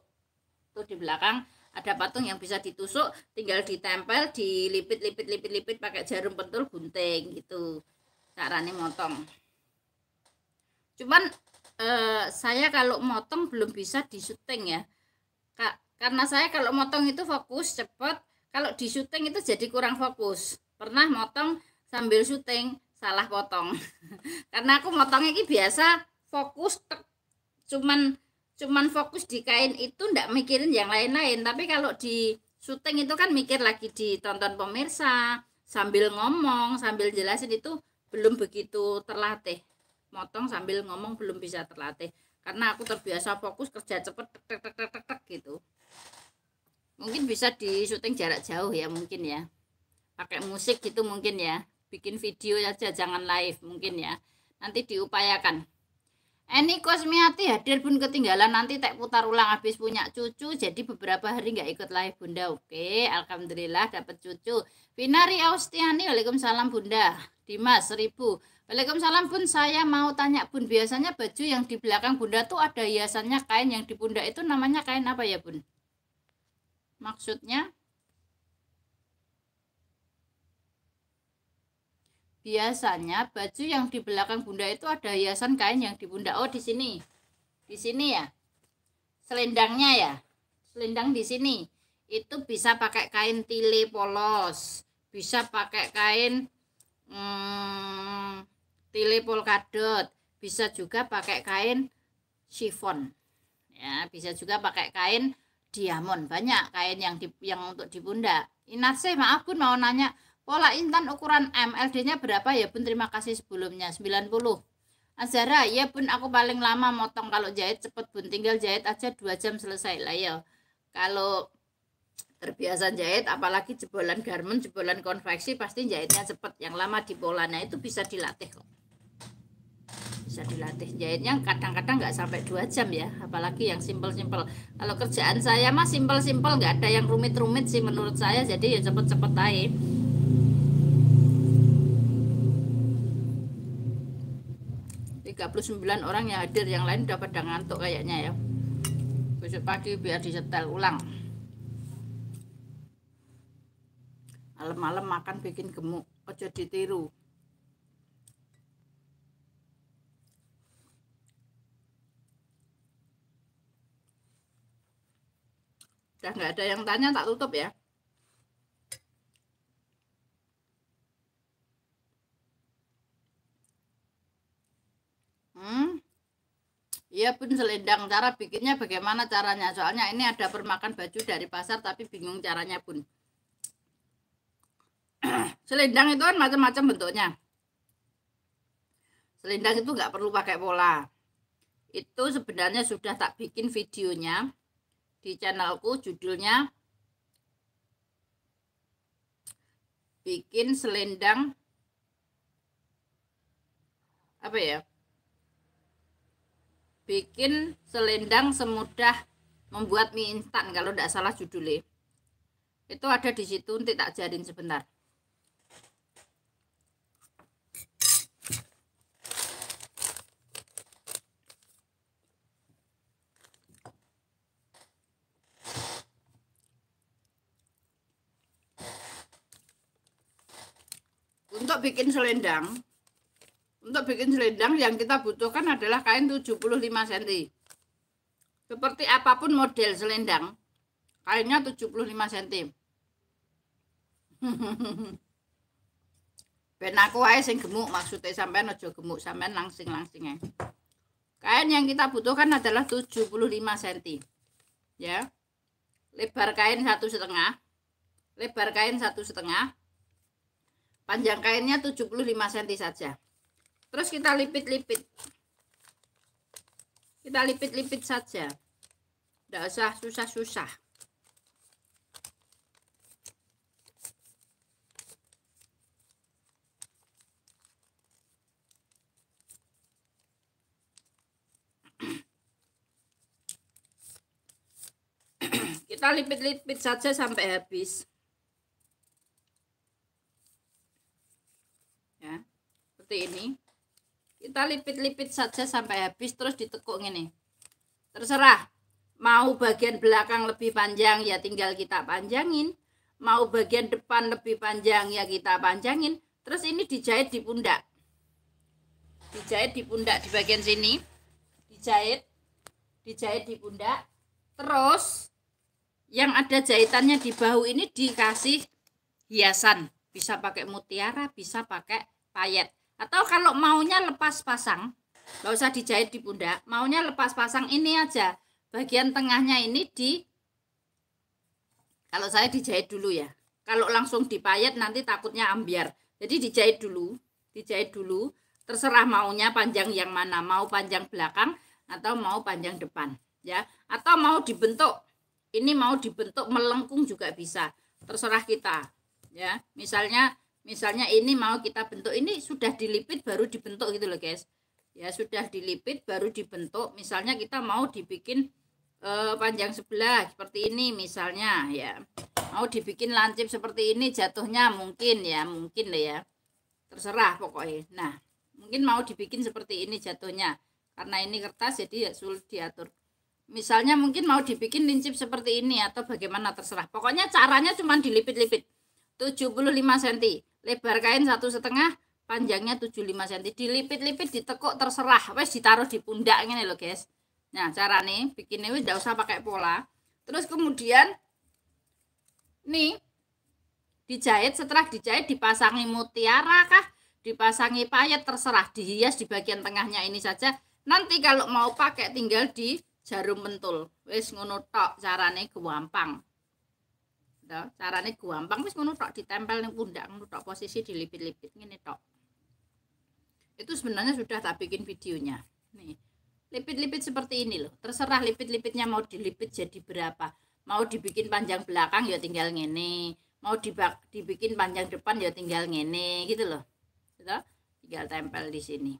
itu di belakang ada patung yang bisa ditusuk tinggal ditempel dilipit lipit lipit lipit pakai jarum pentul gunting gitu caranya motong cuman eh, saya kalau motong belum bisa di syuting ya kak, karena saya kalau motong itu fokus cepat kalau di syuting itu jadi kurang fokus pernah motong sambil syuting salah potong karena aku motongnya ini biasa fokus cuman cuman fokus di kain itu ndak mikirin yang lain-lain tapi kalau di syuting itu kan mikir lagi ditonton pemirsa sambil ngomong sambil jelasin itu belum begitu terlatih motong sambil ngomong belum bisa terlatih karena aku terbiasa fokus kerja cepet tek tek tek tek, tek, tek gitu mungkin bisa di syuting jarak jauh ya mungkin ya pakai musik gitu mungkin ya bikin video aja jangan live mungkin ya nanti diupayakan Eni Kosmiati hadir pun ketinggalan nanti tak putar ulang habis punya cucu jadi beberapa hari nggak ikut live bunda oke alhamdulillah dapat cucu Finari Austiani Waalaikumsalam bunda Dimas seribu Waalaikumsalam pun saya mau tanya pun biasanya baju yang di belakang bunda tuh ada hiasannya kain yang di bunda itu namanya kain apa ya bun maksudnya biasanya baju yang di belakang bunda itu ada hiasan kain yang di bunda oh di sini di sini ya selendangnya ya selendang di sini itu bisa pakai kain tile polos bisa pakai kain hmm, tile polkadot bisa juga pakai kain chiffon ya bisa juga pakai kain diamond banyak kain yang di, yang untuk di bunda inase maaf pun mau nanya Pola intan ukuran M, LD-nya berapa ya pun terima kasih sebelumnya, 90. Azara, ya pun aku paling lama motong kalau jahit cepet pun tinggal jahit aja 2 jam selesai lah ya. Kalau terbiasa jahit, apalagi jebolan garment, jebolan konveksi, pasti jahitnya cepet. Yang lama di polanya itu bisa dilatih kok. Bisa dilatih jahitnya kadang-kadang nggak sampai 2 jam ya, apalagi yang simpel-simpel. Kalau kerjaan saya mah simpel-simpel, nggak ada yang rumit-rumit sih menurut saya, jadi ya cepet-cepet aja. 39 orang yang hadir yang lain udah pada ngantuk kayaknya ya besok pagi biar disetel ulang malam-malam makan bikin gemuk ojo ditiru udah nggak ada yang tanya tak tutup ya Hmm? Iya pun selendang cara bikinnya bagaimana caranya soalnya ini ada permakan baju dari pasar tapi bingung caranya pun selendang itu kan macam-macam bentuknya selendang itu nggak perlu pakai pola itu sebenarnya sudah tak bikin videonya di channelku judulnya bikin selendang apa ya bikin selendang semudah membuat mie instan kalau tidak salah judulnya itu ada di situ nanti tak jarin sebentar untuk bikin selendang untuk bikin selendang yang kita butuhkan adalah kain 75 cm. Seperti apapun model selendang, kainnya 75 cm. Ben aku aja sing gemuk maksudnya sampai aja gemuk sampai langsing-langsing Kain yang kita butuhkan adalah 75 cm. Ya. Lebar kain satu setengah. Lebar kain satu setengah. Panjang kainnya 75 cm saja terus kita lipit-lipit kita lipit-lipit saja tidak usah susah-susah kita lipit-lipit saja sampai habis ya seperti ini kita lipit-lipit saja sampai habis terus ditekuk ini terserah mau bagian belakang lebih panjang ya tinggal kita panjangin mau bagian depan lebih panjang ya kita panjangin terus ini dijahit di pundak dijahit di pundak di bagian sini dijahit dijahit di pundak terus yang ada jahitannya di bahu ini dikasih hiasan bisa pakai mutiara bisa pakai payet atau kalau maunya lepas pasang, nggak usah dijahit di pundak, maunya lepas pasang ini aja. Bagian tengahnya ini di kalau saya dijahit dulu ya. Kalau langsung dipayet nanti takutnya ambiar. Jadi dijahit dulu, dijahit dulu. Terserah maunya panjang yang mana, mau panjang belakang atau mau panjang depan, ya. Atau mau dibentuk. Ini mau dibentuk melengkung juga bisa. Terserah kita, ya. Misalnya Misalnya ini mau kita bentuk, ini sudah dilipit baru dibentuk gitu loh guys. Ya sudah dilipit baru dibentuk. Misalnya kita mau dibikin eh, panjang sebelah seperti ini misalnya ya. Mau dibikin lancip seperti ini jatuhnya mungkin ya, mungkin ya. Terserah pokoknya. Nah, mungkin mau dibikin seperti ini jatuhnya. Karena ini kertas jadi ya sulit diatur misalnya mungkin mau dibikin lincip seperti ini atau bagaimana terserah pokoknya caranya cuma dilipit-lipit 75 cm lebar kain satu setengah panjangnya 75 cm dilipit-lipit ditekuk terserah wes ditaruh di pundak ini loh guys nah cara nih bikin ini, tidak usah pakai pola terus kemudian nih dijahit setelah dijahit dipasangi mutiara kah dipasangi payet terserah dihias di bagian tengahnya ini saja nanti kalau mau pakai tinggal di jarum pentul wes ngono tok carane gampang Loh, caranya gampang wis ngono tok ditempel ning pundak ngono tok posisi dilipit-lipit ngene tok. Itu sebenarnya sudah tak bikin videonya. Nih. Lipit-lipit seperti ini loh. Terserah lipit-lipitnya mau dilipit jadi berapa. Mau dibikin panjang belakang ya tinggal ngene. Mau dibak dibikin panjang depan ya tinggal ngene gitu loh. Gitu? Tinggal tempel di sini.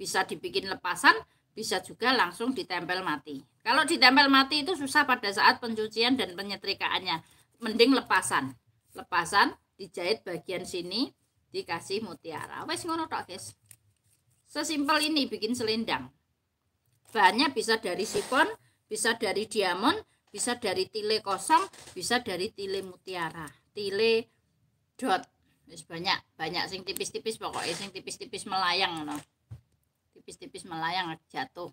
Bisa dibikin lepasan, bisa juga langsung ditempel mati. Kalau ditempel mati itu susah pada saat pencucian dan penyetrikaannya mending lepasan lepasan dijahit bagian sini dikasih mutiara wes ngono tok guys sesimpel ini bikin selendang bahannya bisa dari sifon bisa dari diamond bisa dari tile kosong bisa dari tile mutiara tile dot banyak banyak sing tipis-tipis pokoknya sing tipis-tipis melayang no tipis-tipis melayang jatuh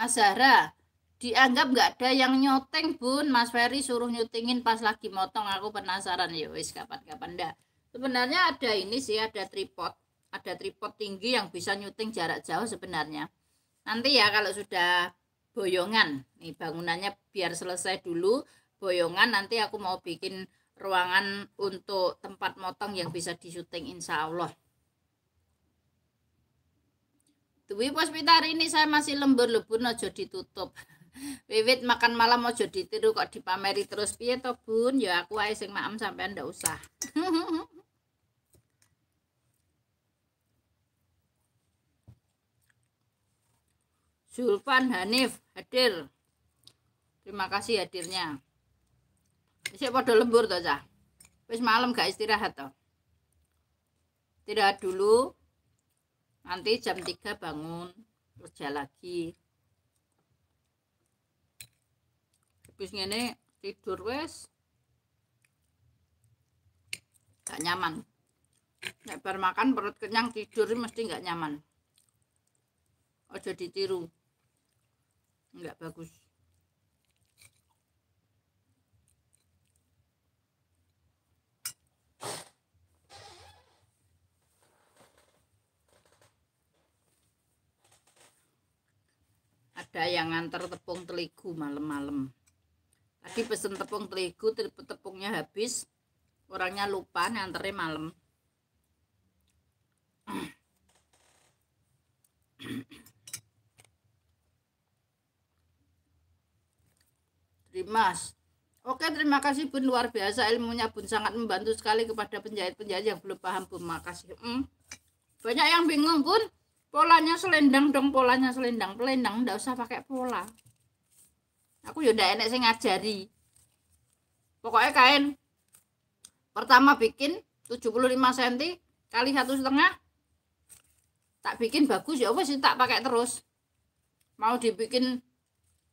Azara, dianggap nggak ada yang nyoteng bun Mas Ferry suruh nyutingin pas lagi motong aku penasaran ya wis kapan-kapan dah sebenarnya ada ini sih ada tripod ada tripod tinggi yang bisa nyuting jarak jauh sebenarnya nanti ya kalau sudah boyongan nih bangunannya biar selesai dulu boyongan nanti aku mau bikin ruangan untuk tempat motong yang bisa disuting insya Allah Duwi Puspita ini saya masih lembur lebur ojo ditutup. Wiwit makan malam mau jadi tiru kok dipameri terus piye to Bun? Ya aku aja sing maem sampean ndak usah. Zulfan Hanif hadir. Terima kasih hadirnya. Isik padha lembur to, Cah. malam gak istirahat to. Istirahat dulu, nanti jam 3 bangun kerja lagi habis ini tidur wes gak nyaman nek bar makan perut kenyang tidur mesti gak nyaman ojo ditiru nggak bagus ada yang nganter tepung terigu malam-malam tadi pesen tepung terigu tepungnya habis orangnya lupa nganternya malam Dimas Oke terima kasih Bun luar biasa ilmunya Bun sangat membantu sekali kepada penjahit-penjahit yang belum paham Bun makasih hmm. banyak yang bingung Bun polanya selendang dong polanya selendang pelendang ndak usah pakai pola aku yaudah enak sih ngajari pokoknya kain pertama bikin 75 cm kali satu setengah tak bikin bagus ya apa sih tak pakai terus mau dibikin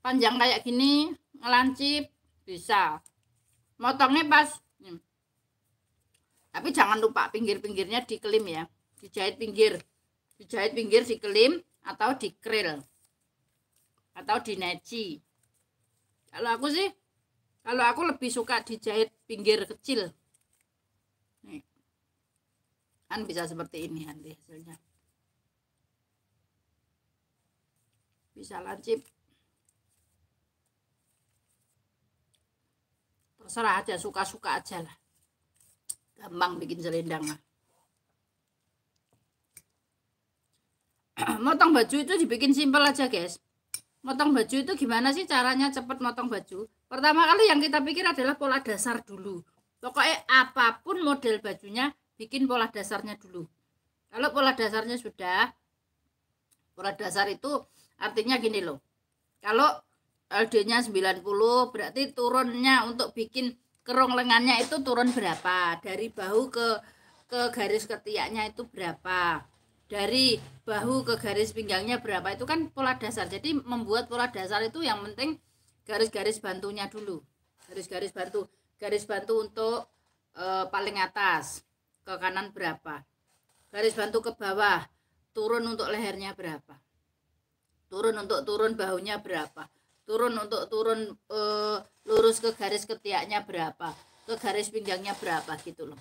panjang kayak gini ngelancip bisa motongnya pas hmm. tapi jangan lupa pinggir-pinggirnya dikelim ya dijahit pinggir dijahit pinggir kelim atau di dikril atau di neci kalau aku sih kalau aku lebih suka dijahit pinggir kecil Nih. kan bisa seperti ini nanti hasilnya bisa lancip terserah aja suka-suka aja lah gampang bikin selendang lah motong baju itu dibikin simpel aja guys motong baju itu gimana sih caranya cepat motong baju pertama kali yang kita pikir adalah pola dasar dulu pokoknya apapun model bajunya bikin pola dasarnya dulu kalau pola dasarnya sudah pola dasar itu artinya gini loh kalau LD-nya 90 berarti turunnya untuk bikin kerong lengannya itu turun berapa dari bahu ke ke garis ketiaknya itu berapa dari bahu ke garis pinggangnya berapa itu kan pola dasar jadi membuat pola dasar itu yang penting garis-garis bantunya dulu garis-garis bantu garis bantu untuk e, paling atas ke kanan berapa garis bantu ke bawah turun untuk lehernya berapa turun untuk turun bahunya berapa turun untuk turun e, lurus ke garis ketiaknya berapa ke garis pinggangnya berapa gitu loh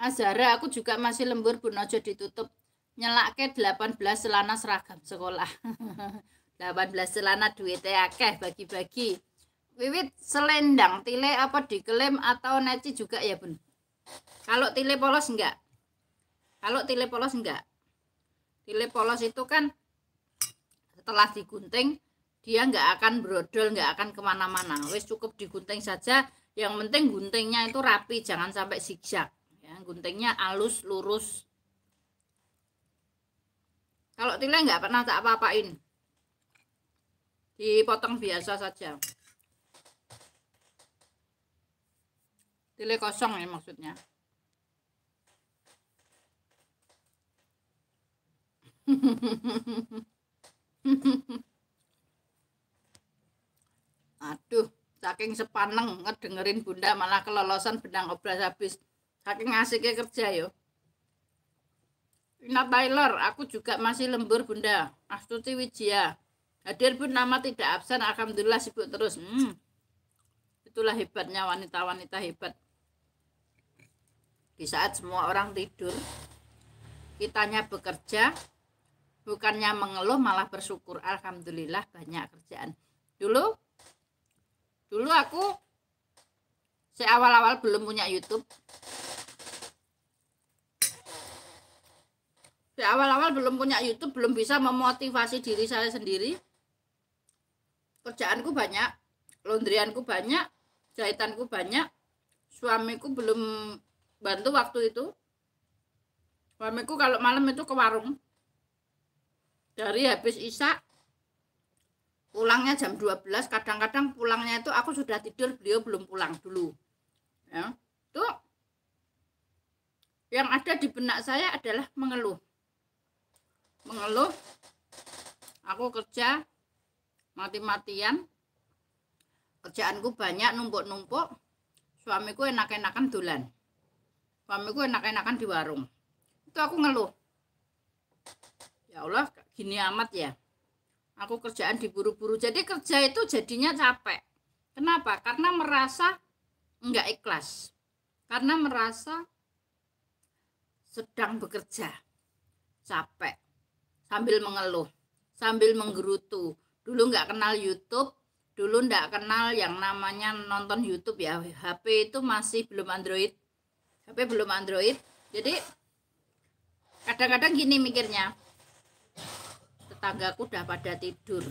Azara aku juga masih lembur Bu Nojo ditutup nyelake 18 celana seragam sekolah 18 celana duitnya akeh bagi-bagi wiwit selendang tile apa diklaim atau neci juga ya bun kalau tile polos enggak kalau tile polos enggak tile polos itu kan setelah digunting dia enggak akan brodol enggak akan kemana-mana wes cukup digunting saja yang penting guntingnya itu rapi jangan sampai zigzag ya guntingnya halus lurus kalau tilai nggak pernah tak apa-apain dipotong biasa saja tilai kosong ya maksudnya aduh saking sepaneng ngedengerin bunda malah kelolosan benang obras habis Saking asiknya kerja yo. Ina Tyler, aku juga masih lembur bunda. Astuti Wijaya. Hadir pun nama tidak absen, Alhamdulillah sibuk terus. Hmm. Itulah hebatnya wanita-wanita hebat. Di saat semua orang tidur, kitanya bekerja, bukannya mengeluh malah bersyukur. Alhamdulillah banyak kerjaan. Dulu, dulu aku, saya awal-awal belum punya YouTube, di awal-awal belum punya YouTube belum bisa memotivasi diri saya sendiri kerjaanku banyak laundryanku banyak jahitanku banyak suamiku belum bantu waktu itu suamiku kalau malam itu ke warung dari habis isak pulangnya jam 12 kadang-kadang pulangnya itu aku sudah tidur beliau belum pulang dulu ya tuh yang ada di benak saya adalah mengeluh mengeluh aku kerja mati-matian kerjaanku banyak numpuk-numpuk suamiku enak-enakan dolan suamiku enak-enakan di warung itu aku ngeluh ya Allah gini amat ya aku kerjaan diburu-buru jadi kerja itu jadinya capek kenapa karena merasa enggak ikhlas karena merasa sedang bekerja capek sambil mengeluh, sambil menggerutu. Dulu nggak kenal YouTube, dulu nggak kenal yang namanya nonton YouTube ya. HP itu masih belum Android, HP belum Android. Jadi kadang-kadang gini mikirnya, tetanggaku udah pada tidur,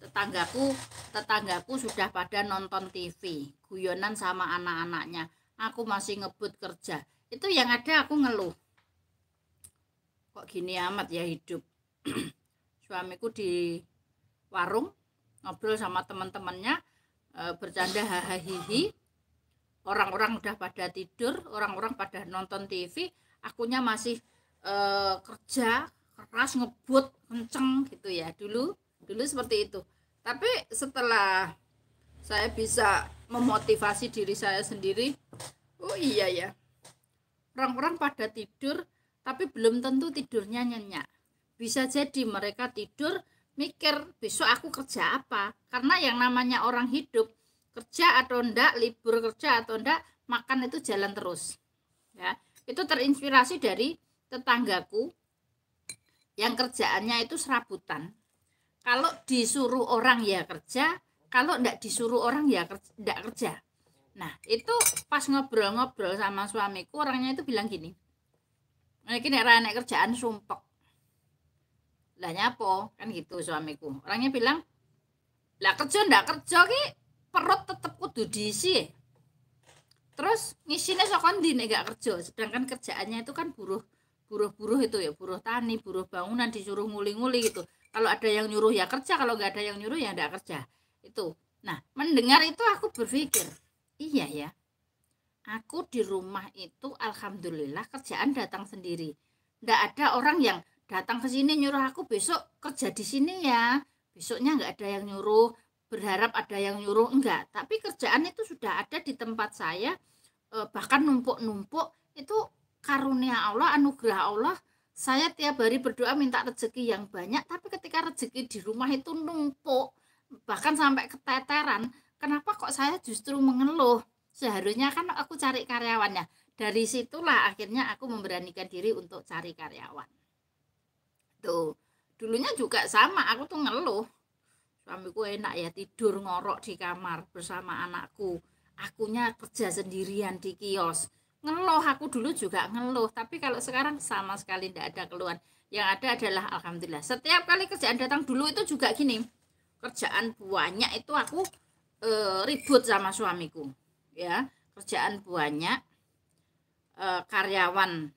tetanggaku tetanggaku sudah pada nonton TV, guyonan sama anak-anaknya. Aku masih ngebut kerja. Itu yang ada aku ngeluh kok gini amat ya hidup suamiku di warung ngobrol sama teman-temannya e, bercanda hahaha orang-orang udah pada tidur orang-orang pada nonton TV akunya masih e, kerja keras ngebut kenceng gitu ya dulu dulu seperti itu tapi setelah saya bisa memotivasi diri saya sendiri oh iya ya orang-orang pada tidur tapi belum tentu tidurnya nyenyak. Bisa jadi mereka tidur mikir besok aku kerja apa. Karena yang namanya orang hidup kerja atau enggak, libur kerja atau enggak, makan itu jalan terus. Ya, itu terinspirasi dari tetanggaku yang kerjaannya itu serabutan. Kalau disuruh orang ya kerja, kalau enggak disuruh orang ya kerja, enggak kerja. Nah, itu pas ngobrol-ngobrol sama suamiku, orangnya itu bilang gini, ini nek ra kerjaan sumpek. Lah nyapo? Kan gitu suamiku. Orangnya bilang, "Lah kerja ndak kerja ki perut tetep kudu diisi." Terus ngisine sokon di nek gak kerja, sedangkan kerjaannya itu kan buruh buruh-buruh itu ya, buruh tani, buruh bangunan disuruh nguli-nguli gitu. Kalau ada yang nyuruh ya kerja, kalau nggak ada yang nyuruh ya ndak kerja. Itu. Nah, mendengar itu aku berpikir, iya ya, aku di rumah itu alhamdulillah kerjaan datang sendiri nggak ada orang yang datang ke sini nyuruh aku besok kerja di sini ya besoknya nggak ada yang nyuruh berharap ada yang nyuruh enggak tapi kerjaan itu sudah ada di tempat saya eh, bahkan numpuk-numpuk itu karunia Allah anugerah Allah saya tiap hari berdoa minta rezeki yang banyak tapi ketika rezeki di rumah itu numpuk bahkan sampai keteteran kenapa kok saya justru mengeluh seharusnya kan aku cari karyawannya dari situlah akhirnya aku memberanikan diri untuk cari karyawan tuh dulunya juga sama aku tuh ngeluh suamiku enak ya tidur ngorok di kamar bersama anakku akunya kerja sendirian di kios ngeluh aku dulu juga ngeluh tapi kalau sekarang sama sekali tidak ada keluhan yang ada adalah alhamdulillah setiap kali kerjaan datang dulu itu juga gini kerjaan banyak itu aku e, ribut sama suamiku ya kerjaan banyak e, karyawan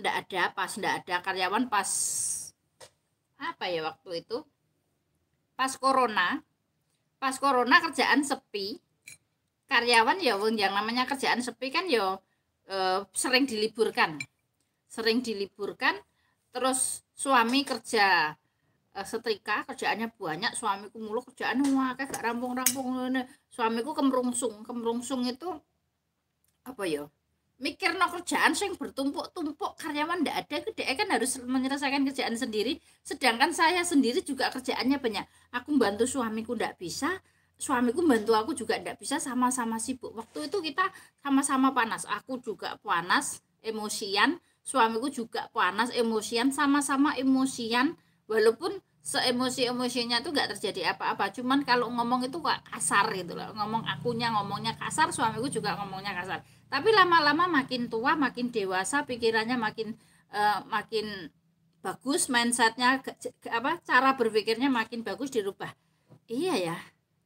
ndak ada pas ndak ada karyawan pas apa ya waktu itu pas corona pas corona kerjaan sepi karyawan ya yang namanya kerjaan sepi kan ya e, sering diliburkan sering diliburkan terus suami kerja Eh, setrika kerjaannya banyak suamiku mulu kerjaan wah kayak gak rampung-rampung suamiku kemerungsung kemerungsung itu apa ya mikir no kerjaan sing bertumpuk-tumpuk karyawan ndak ada gede kan harus menyelesaikan kerjaan sendiri sedangkan saya sendiri juga kerjaannya banyak aku bantu suamiku ndak bisa suamiku bantu aku juga ndak bisa sama-sama sibuk waktu itu kita sama-sama panas aku juga panas emosian suamiku juga panas emosian sama-sama emosian walaupun seemosi-emosinya tuh nggak terjadi apa-apa cuman kalau ngomong itu kok kasar gitu loh ngomong akunya ngomongnya kasar suamiku juga ngomongnya kasar tapi lama-lama makin tua makin dewasa pikirannya makin uh, makin bagus mindsetnya apa cara berpikirnya makin bagus dirubah iya ya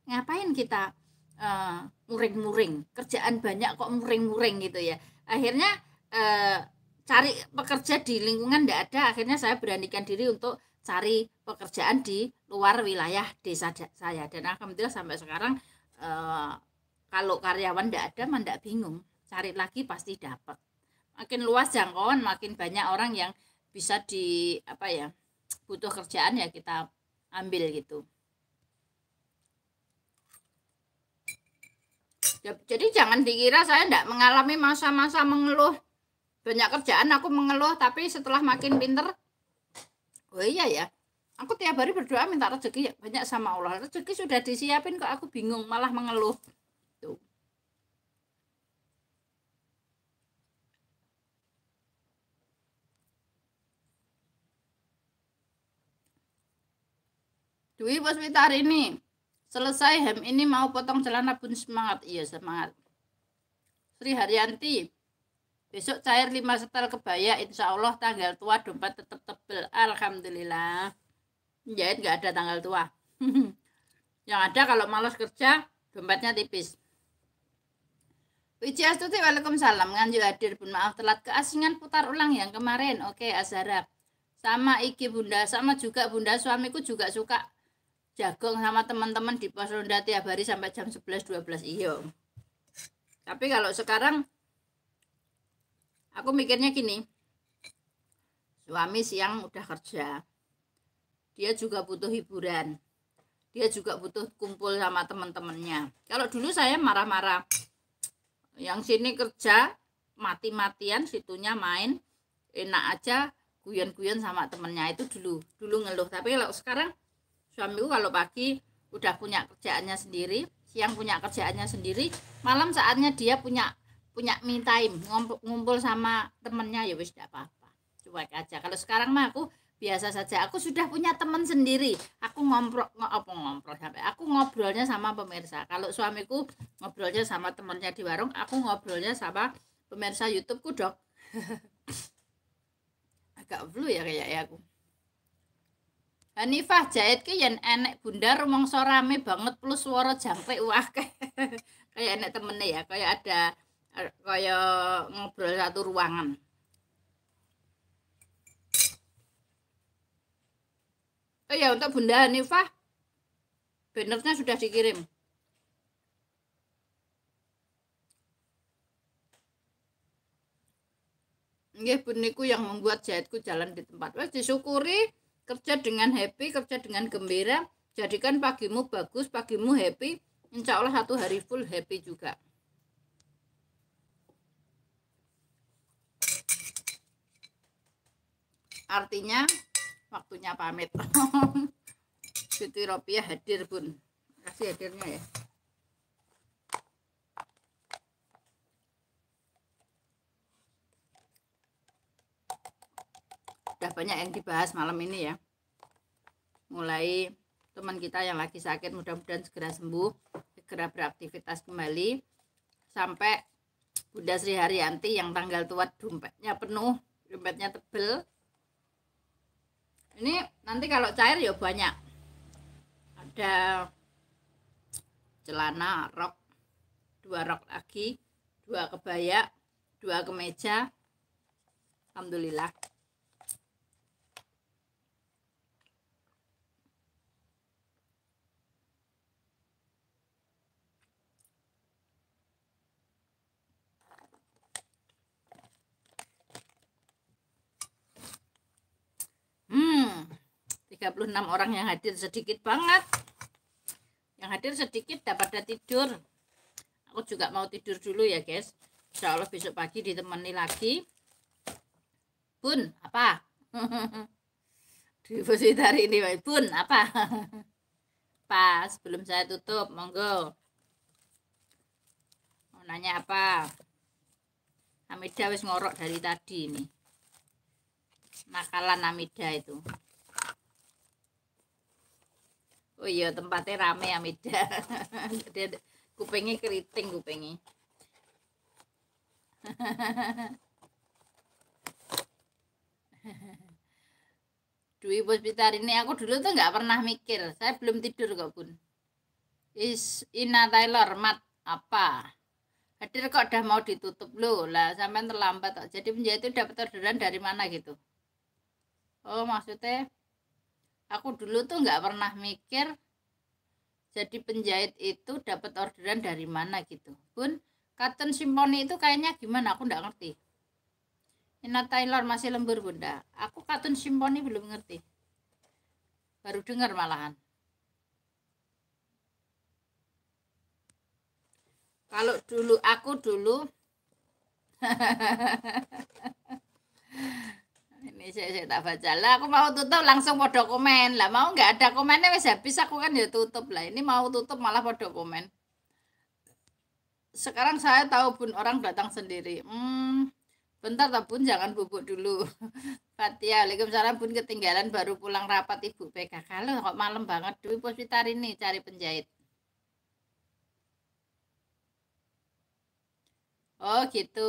ngapain kita uh, muring-muring kerjaan banyak kok muring-muring gitu ya akhirnya uh, cari pekerja di lingkungan tidak ada akhirnya saya beranikan diri untuk cari pekerjaan di luar wilayah desa saya dan alhamdulillah sampai sekarang e, kalau karyawan tidak ada mandak bingung cari lagi pasti dapat makin luas jangkauan makin banyak orang yang bisa di apa ya butuh kerjaan ya kita ambil gitu jadi jangan dikira saya tidak mengalami masa-masa mengeluh banyak kerjaan aku mengeluh tapi setelah makin pinter oh iya ya aku tiap hari berdoa minta rezeki ya, banyak sama Allah rezeki sudah disiapin kok aku bingung malah mengeluh tuh Dwi Puspita hari ini selesai hem ini mau potong celana pun semangat iya semangat Sri Haryanti Besok cair lima setel kebaya, insya Allah tanggal tua dompet tetap tebel. Alhamdulillah. Jahit nggak ada tanggal tua. Yang ada kalau malas kerja, dompetnya tipis. Wiji Astuti, Waalaikumsalam. Nganjuk hadir, pun maaf telat keasingan putar ulang yang kemarin. Oke, Azhara. Sama Iki Bunda, sama juga Bunda suamiku juga suka jagung sama teman-teman di pos ronda tiap hari sampai jam 11-12. Iyo. Tapi kalau sekarang aku mikirnya gini suami siang udah kerja dia juga butuh hiburan dia juga butuh kumpul sama teman-temannya kalau dulu saya marah-marah yang sini kerja mati-matian situnya main enak aja guyon-guyon sama temennya itu dulu dulu ngeluh tapi kalau sekarang suamiku kalau pagi udah punya kerjaannya sendiri siang punya kerjaannya sendiri malam saatnya dia punya punya me time ngumpul, ngumpul sama temennya ya wis tidak apa-apa coba aja kalau sekarang mah aku biasa saja aku sudah punya teman sendiri aku ngomprok ngopo ngomprok sampai aku ngobrolnya sama pemirsa kalau suamiku ngobrolnya sama temennya di warung aku ngobrolnya sama pemirsa YouTubeku dok agak flu ya kayak ya aku Hanifah jahit ke yang enek bundar rumong sorame banget plus suara jangkrik wah kayak enek temennya ya kayak ada kayak ngobrol satu ruangan oh ya untuk Bunda Hanifah bannernya sudah dikirim ini buniku yang membuat jahitku jalan di tempat. Wes disyukuri, kerja dengan happy, kerja dengan gembira. Jadikan pagimu bagus, pagimu happy. Insya Allah satu hari full happy juga. artinya waktunya pamit Siti Ropiah hadir bun kasih hadirnya ya udah banyak yang dibahas malam ini ya mulai teman kita yang lagi sakit mudah-mudahan segera sembuh segera beraktivitas kembali sampai Bunda Sri Haryanti yang tanggal tua dompetnya penuh dompetnya tebel ini nanti kalau cair ya banyak ada celana rok dua rok lagi dua kebaya dua kemeja Alhamdulillah Hmm, 36 orang yang hadir sedikit banget. Yang hadir sedikit dapat tidur. Aku juga mau tidur dulu ya, guys. Insya Allah besok pagi ditemani lagi. Bun, apa? Di hari ini, Bun, apa? Pas, belum saya tutup, monggo. Mau nanya apa? Hamidah wis ngorok dari tadi ini nakalan Amida itu oh iya tempatnya rame Amida jadi kupingnya keriting kupingnya Dwi Puspitar ini aku dulu tuh nggak pernah mikir saya belum tidur kok pun. is Ina Taylor mat apa hadir kok udah mau ditutup lo lah sampai terlambat jadi menjadi itu dapat orderan dari mana gitu oh maksudnya aku dulu tuh nggak pernah mikir jadi penjahit itu dapat orderan dari mana gitu pun katun simponi itu kayaknya gimana aku nggak ngerti Nina Taylor masih lembur bunda aku katun simponi belum ngerti baru dengar malahan kalau dulu aku dulu Ini saya, saya tak baca lah. Aku mau tutup langsung mau komen lah. Mau nggak ada komennya wes habis aku kan ya tutup lah. Ini mau tutup malah mau komen. Sekarang saya tahu pun orang datang sendiri. Hmm, bentar tak pun jangan bubuk dulu. Fatia, Waalaikumsalam pun ketinggalan baru pulang rapat ibu pk kalau kok malam banget Dwi Puspitar ini cari penjahit. Oh gitu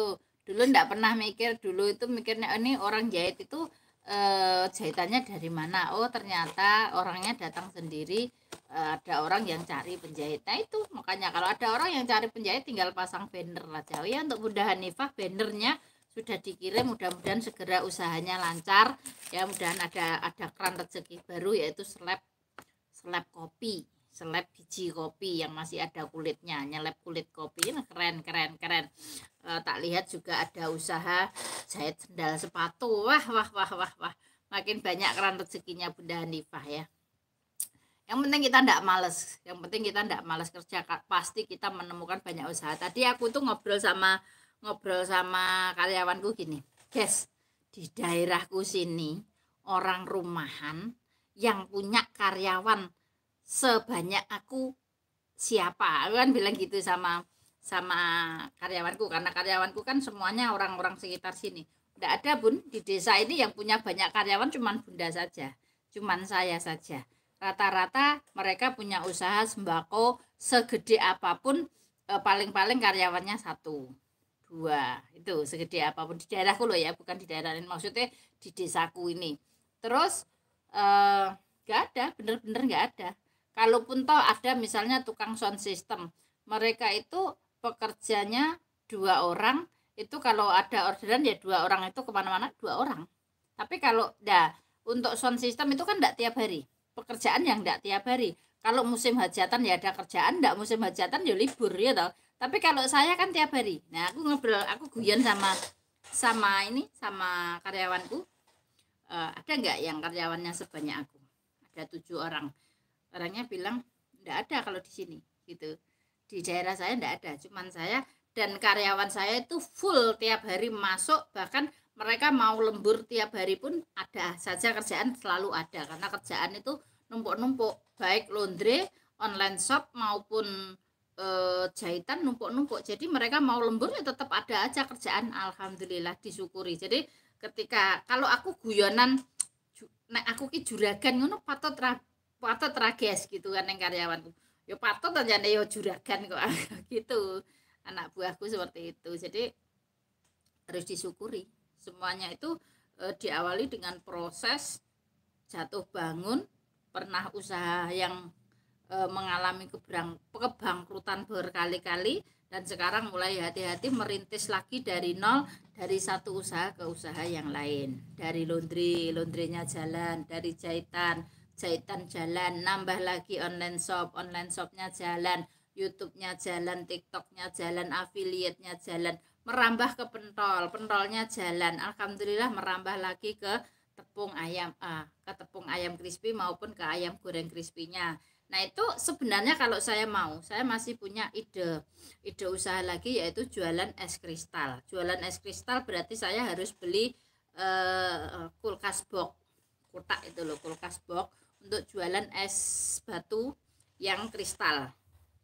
dulu ndak pernah mikir dulu itu mikirnya oh, ini orang jahit itu eh, jahitannya dari mana oh ternyata orangnya datang sendiri eh, ada orang yang cari penjahit nah itu makanya kalau ada orang yang cari penjahit tinggal pasang banner aja oh, ya untuk Bunda Hanifah bannernya sudah dikirim mudah-mudahan segera usahanya lancar ya mudahan ada ada keran rezeki baru yaitu seleb slab kopi seleb biji kopi yang masih ada kulitnya nyelep kulit kopi ini nah, keren keren keren e, tak lihat juga ada usaha jahit sendal sepatu wah wah wah wah wah makin banyak keren rezekinya Bunda Hanifah ya yang penting kita tidak males yang penting kita tidak males kerja pasti kita menemukan banyak usaha tadi aku tuh ngobrol sama ngobrol sama karyawanku gini guys di daerahku sini orang rumahan yang punya karyawan sebanyak aku siapa aku kan bilang gitu sama sama karyawanku karena karyawanku kan semuanya orang-orang sekitar sini tidak ada bun di desa ini yang punya banyak karyawan cuman bunda saja cuman saya saja rata-rata mereka punya usaha sembako segede apapun eh, paling-paling karyawannya satu dua itu segede apapun di daerahku loh ya bukan di daerah lain maksudnya di desaku ini terus eh, gak ada bener-bener gak ada kalaupun toh ada misalnya tukang sound system mereka itu pekerjanya dua orang itu kalau ada orderan ya dua orang itu kemana-mana dua orang tapi kalau dah ya, untuk sound system itu kan tidak tiap hari pekerjaan yang tidak tiap hari kalau musim hajatan ya ada kerjaan tidak musim hajatan ya libur ya toh tapi kalau saya kan tiap hari nah aku ngobrol aku guyon sama sama ini sama karyawanku uh, ada nggak yang karyawannya sebanyak aku ada tujuh orang orangnya bilang tidak ada kalau di sini gitu di daerah saya tidak ada cuman saya dan karyawan saya itu full tiap hari masuk bahkan mereka mau lembur tiap hari pun ada saja kerjaan selalu ada karena kerjaan itu numpuk-numpuk baik laundry online shop maupun e, jahitan numpuk-numpuk jadi mereka mau lembur ya tetap ada aja kerjaan alhamdulillah disyukuri jadi ketika kalau aku guyonan nek aku ki juragan ngono patot patut tragis gitu kan yang karyawanku yo ya patut aja nih yo ya juragan kok gitu anak buahku seperti itu jadi harus disyukuri semuanya itu e, diawali dengan proses jatuh bangun pernah usaha yang e, mengalami keberang kebangkrutan berkali-kali dan sekarang mulai hati-hati merintis lagi dari nol dari satu usaha ke usaha yang lain dari laundry laundrynya jalan dari jahitan jahitan jalan nambah lagi online shop online shopnya jalan YouTube-nya jalan tiktok nya jalan affiliate-nya jalan merambah ke pentol pentolnya jalan Alhamdulillah merambah lagi ke tepung ayam ah, ke tepung ayam crispy maupun ke ayam goreng crispy-nya Nah itu sebenarnya kalau saya mau, saya masih punya ide ide usaha lagi yaitu jualan es kristal. Jualan es kristal berarti saya harus beli eh, kulkas box kotak itu loh kulkas box untuk jualan es batu yang kristal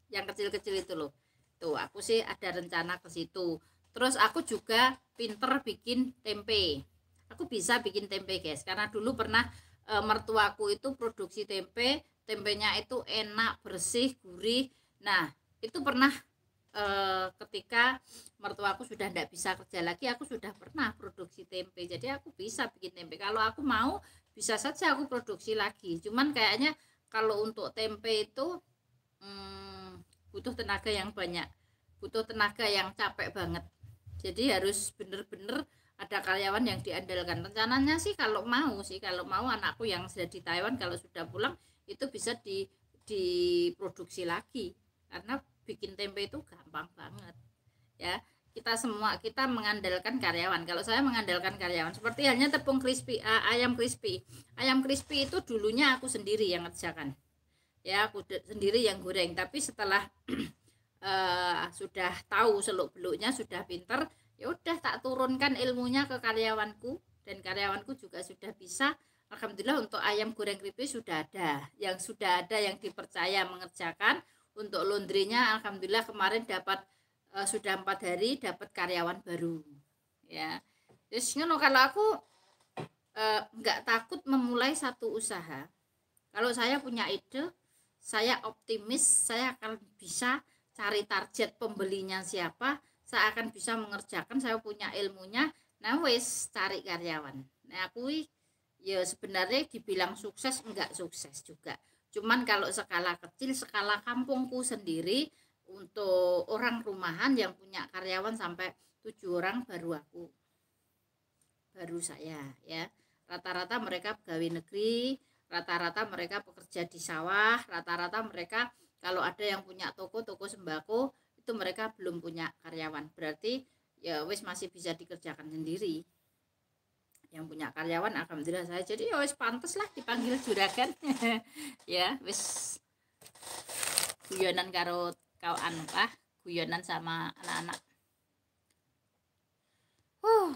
yang kecil-kecil itu loh tuh aku sih ada rencana ke situ terus aku juga pinter bikin tempe aku bisa bikin tempe guys karena dulu pernah e, mertuaku itu produksi tempe tempenya itu enak bersih gurih nah itu pernah e, ketika mertuaku sudah tidak bisa kerja lagi aku sudah pernah produksi tempe jadi aku bisa bikin tempe kalau aku mau bisa saja aku produksi lagi cuman kayaknya kalau untuk tempe itu hmm, butuh tenaga yang banyak butuh tenaga yang capek banget jadi harus bener-bener ada karyawan yang diandalkan rencananya sih kalau mau sih kalau mau anakku yang sudah di Taiwan kalau sudah pulang itu bisa di diproduksi lagi karena bikin tempe itu gampang banget ya kita semua kita mengandalkan karyawan. Kalau saya mengandalkan karyawan, seperti halnya tepung crispy, uh, ayam crispy. Ayam crispy itu dulunya aku sendiri yang ngerjakan. Ya, aku sendiri yang goreng. Tapi setelah uh, sudah tahu seluk beluknya, sudah pinter, ya udah tak turunkan ilmunya ke karyawanku dan karyawanku juga sudah bisa. Alhamdulillah untuk ayam goreng crispy sudah ada, yang sudah ada yang dipercaya mengerjakan. Untuk laundrynya, alhamdulillah kemarin dapat e, sudah empat hari dapat karyawan baru ya terus ngono kalau aku eh, nggak e, takut memulai satu usaha kalau saya punya ide saya optimis saya akan bisa cari target pembelinya siapa saya akan bisa mengerjakan saya punya ilmunya nah wes cari karyawan nah aku ya sebenarnya dibilang sukses enggak sukses juga cuman kalau skala kecil skala kampungku sendiri untuk orang rumahan yang punya karyawan sampai tujuh orang baru aku baru saya ya rata-rata mereka pegawai negeri rata-rata mereka pekerja di sawah rata-rata mereka kalau ada yang punya toko toko sembako itu mereka belum punya karyawan berarti ya wis masih bisa dikerjakan sendiri yang punya karyawan alhamdulillah saya jadi ya wis pantas lah dipanggil juragan ya wis guyonan karo kau anu kah guyonan sama anak-anak. Huh.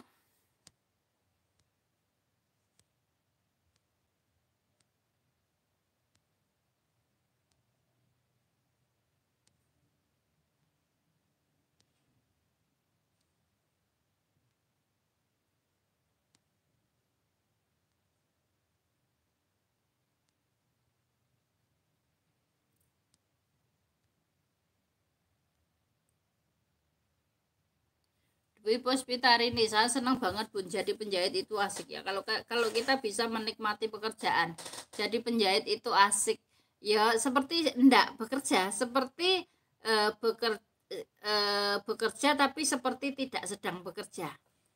Dwi Puspita ini saya senang banget Bun jadi penjahit itu asik ya kalau kalau kita bisa menikmati pekerjaan jadi penjahit itu asik ya seperti enggak bekerja seperti uh, beker, uh, bekerja tapi seperti tidak sedang bekerja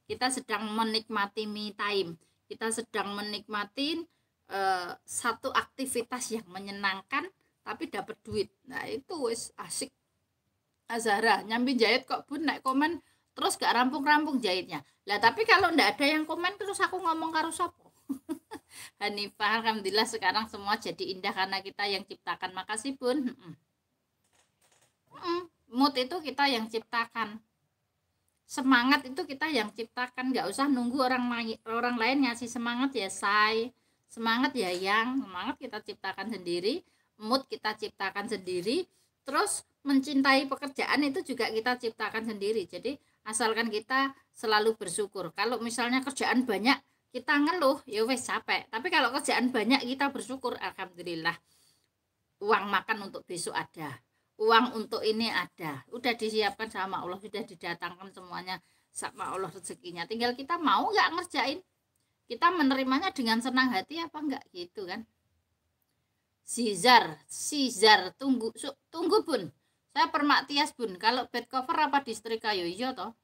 kita sedang menikmati me time kita sedang menikmati uh, satu aktivitas yang menyenangkan tapi dapat duit nah itu wis asik Azara nyambi jahit kok bun naik komen terus gak rampung-rampung jahitnya lah tapi kalau ndak ada yang komen terus aku ngomong karo sopo Hanifah Alhamdulillah sekarang semua jadi indah karena kita yang ciptakan makasih pun mm mood itu kita yang ciptakan semangat itu kita yang ciptakan nggak usah nunggu orang orang lain ngasih semangat ya say semangat ya yang semangat kita ciptakan sendiri mood kita ciptakan sendiri terus mencintai pekerjaan itu juga kita ciptakan sendiri jadi asalkan kita selalu bersyukur kalau misalnya kerjaan banyak kita ngeluh ya wes capek tapi kalau kerjaan banyak kita bersyukur alhamdulillah uang makan untuk besok ada uang untuk ini ada udah disiapkan sama Allah sudah didatangkan semuanya sama Allah rezekinya tinggal kita mau nggak ngerjain kita menerimanya dengan senang hati apa enggak gitu kan Sizar, Sizar, tunggu, su, tunggu pun. Saya permak tias bun. Kalau bed cover apa di setrika yo ya iya toh.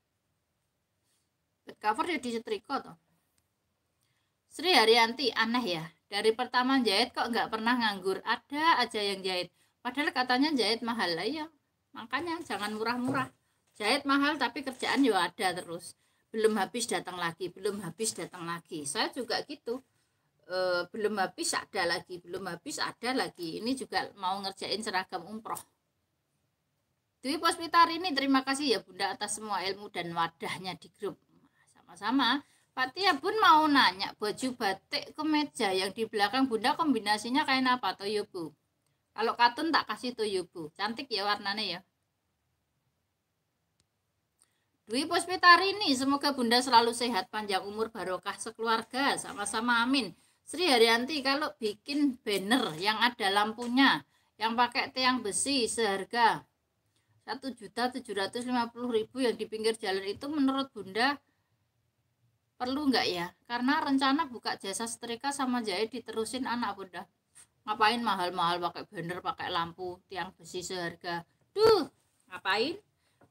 Bed cover ya di setrika toh. Sri Haryanti aneh ya. Dari pertama jahit kok nggak pernah nganggur. Ada aja yang jahit. Padahal katanya jahit mahal lah ya. Makanya jangan murah-murah. Jahit mahal tapi kerjaan yo ya ada terus. Belum habis datang lagi, belum habis datang lagi. Saya juga gitu. E, belum habis ada lagi, belum habis ada lagi. Ini juga mau ngerjain seragam umproh. Dwi Puspita ini terima kasih ya Bunda atas semua ilmu dan wadahnya di grup. Sama-sama. ya pun mau nanya baju batik kemeja yang di belakang Bunda kombinasinya kain apa Toyobu? Kalau katun tak kasih Toyobu. Cantik ya warnanya ya. Dwi Puspitari ini semoga Bunda selalu sehat panjang umur barokah sekeluarga. Sama-sama amin. Sri Haryanti kalau bikin banner yang ada lampunya, yang pakai tiang besi seharga satu juta tujuh ratus lima puluh ribu yang di pinggir jalan itu menurut bunda perlu nggak ya karena rencana buka jasa setrika sama jahit diterusin anak bunda ngapain mahal-mahal pakai banner pakai lampu tiang besi seharga duh ngapain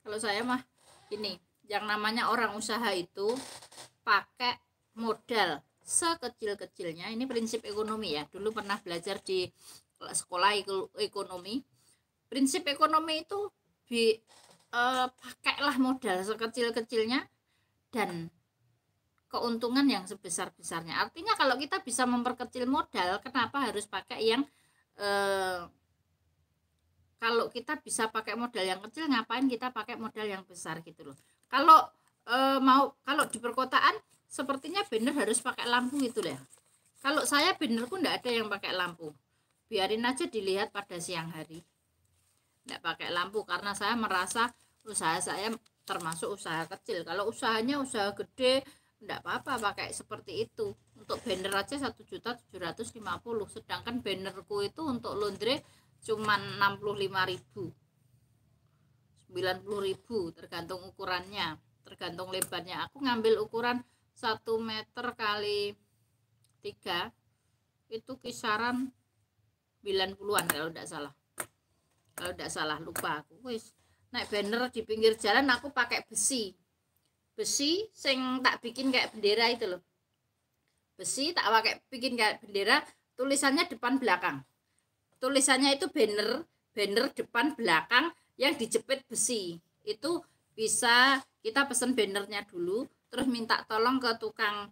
kalau saya mah ini yang namanya orang usaha itu pakai modal sekecil-kecilnya ini prinsip ekonomi ya dulu pernah belajar di sekolah ekonomi prinsip ekonomi itu di uh, pakailah modal sekecil-kecilnya dan keuntungan yang sebesar-besarnya. Artinya kalau kita bisa memperkecil modal, kenapa harus pakai yang uh, kalau kita bisa pakai modal yang kecil, ngapain kita pakai modal yang besar gitu loh. Kalau e, mau kalau di perkotaan sepertinya banner harus pakai lampu gitu ya. Kalau saya bannerku enggak ada yang pakai lampu. Biarin aja dilihat pada siang hari tidak pakai lampu karena saya merasa usaha saya termasuk usaha kecil kalau usahanya usaha gede tidak apa-apa pakai seperti itu untuk banner aja satu juta tujuh ratus lima puluh sedangkan bannerku itu untuk laundry cuma enam puluh lima ribu sembilan puluh ribu tergantung ukurannya tergantung lebarnya aku ngambil ukuran satu meter kali tiga itu kisaran 90-an kalau tidak salah kalau tidak salah lupa aku wis naik banner di pinggir jalan aku pakai besi besi sing tak bikin kayak bendera itu loh besi tak pakai bikin kayak bendera tulisannya depan belakang tulisannya itu banner banner depan belakang yang dijepit besi itu bisa kita pesen bannernya dulu terus minta tolong ke tukang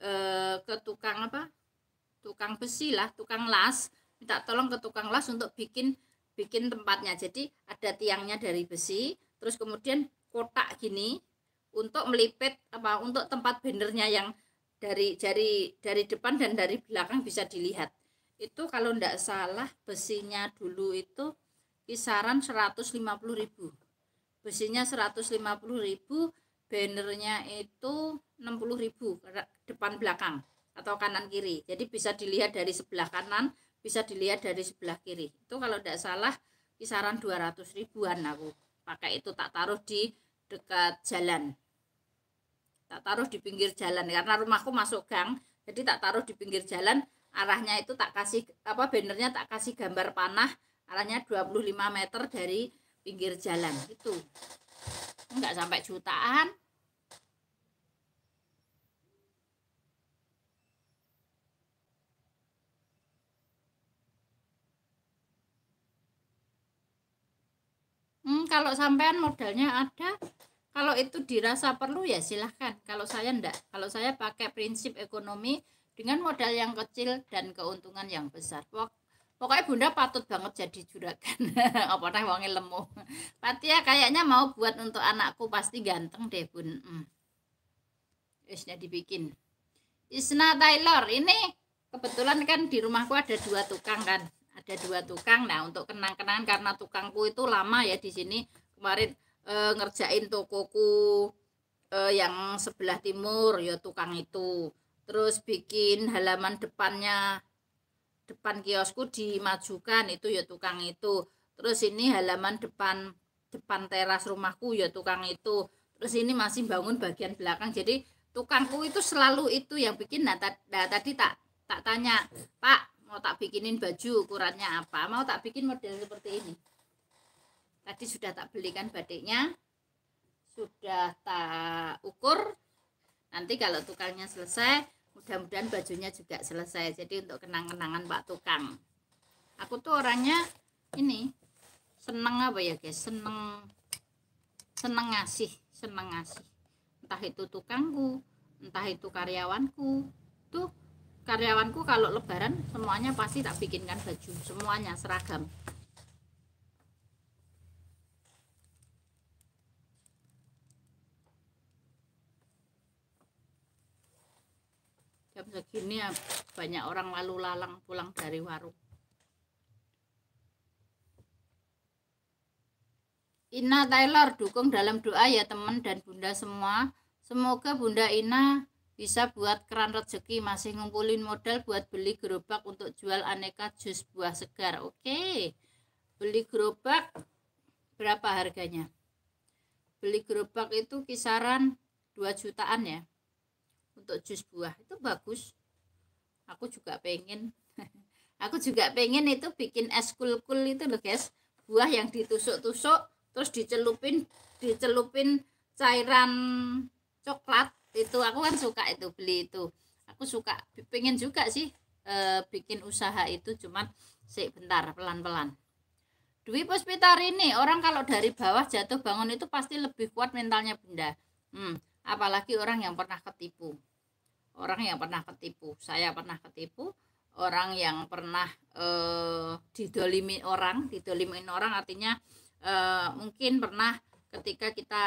eh, ke tukang apa tukang besi lah tukang las minta tolong ke tukang las untuk bikin bikin tempatnya. Jadi ada tiangnya dari besi, terus kemudian kotak gini untuk melipet apa untuk tempat bendernya yang dari dari dari depan dan dari belakang bisa dilihat. Itu kalau tidak salah besinya dulu itu kisaran 150.000. Besinya 150.000, bannernya itu 60.000 depan belakang atau kanan kiri. Jadi bisa dilihat dari sebelah kanan bisa dilihat dari sebelah kiri itu kalau tidak salah kisaran 200 ribuan aku pakai itu tak taruh di dekat jalan tak taruh di pinggir jalan karena rumahku masuk gang jadi tak taruh di pinggir jalan arahnya itu tak kasih apa bannernya tak kasih gambar panah arahnya 25 meter dari pinggir jalan itu enggak sampai jutaan hmm, kalau sampean modalnya ada kalau itu dirasa perlu ya silahkan kalau saya enggak kalau saya pakai prinsip ekonomi dengan modal yang kecil dan keuntungan yang besar pok pokoknya bunda patut banget jadi juragan apa nih wangi lemu Patia ya, kayaknya mau buat untuk anakku pasti ganteng deh bun hmm. Isnya dibikin Isna Taylor ini kebetulan kan di rumahku ada dua tukang kan ada dua tukang nah untuk kenang-kenangan karena tukangku itu lama ya di sini kemarin e, ngerjain tokoku e, yang sebelah timur ya tukang itu terus bikin halaman depannya depan kiosku dimajukan itu ya tukang itu terus ini halaman depan depan teras rumahku ya tukang itu terus ini masih bangun bagian belakang jadi tukangku itu selalu itu yang bikin nah, nah tadi tak tak tanya pak mau tak bikinin baju ukurannya apa mau tak bikin model seperti ini tadi sudah tak belikan batiknya sudah tak ukur nanti kalau tukangnya selesai mudah-mudahan bajunya juga selesai jadi untuk kenang-kenangan Pak Tukang aku tuh orangnya ini seneng apa ya guys seneng seneng ngasih seneng ngasih entah itu tukangku entah itu karyawanku tuh karyawanku kalau lebaran semuanya pasti tak bikinkan baju semuanya seragam jam segini ya banyak orang lalu lalang pulang dari warung Ina Taylor dukung dalam doa ya teman dan bunda semua semoga bunda Ina bisa buat keran rezeki, masih ngumpulin modal buat beli gerobak untuk jual aneka jus buah segar. Oke, beli gerobak berapa harganya? Beli gerobak itu kisaran 2 jutaan ya untuk jus buah. Itu bagus. Aku juga pengen. Aku juga pengen itu bikin es kul-kul itu loh guys. Buah yang ditusuk-tusuk terus dicelupin dicelupin cairan coklat itu aku kan suka itu beli itu aku suka pengen juga sih e, bikin usaha itu cuman sebentar pelan-pelan Dwi Puspitar ini orang kalau dari bawah jatuh bangun itu pasti lebih kuat mentalnya bunda hmm, apalagi orang yang pernah ketipu orang yang pernah ketipu saya pernah ketipu orang yang pernah e, didolimi orang didolimin orang artinya e, mungkin pernah ketika kita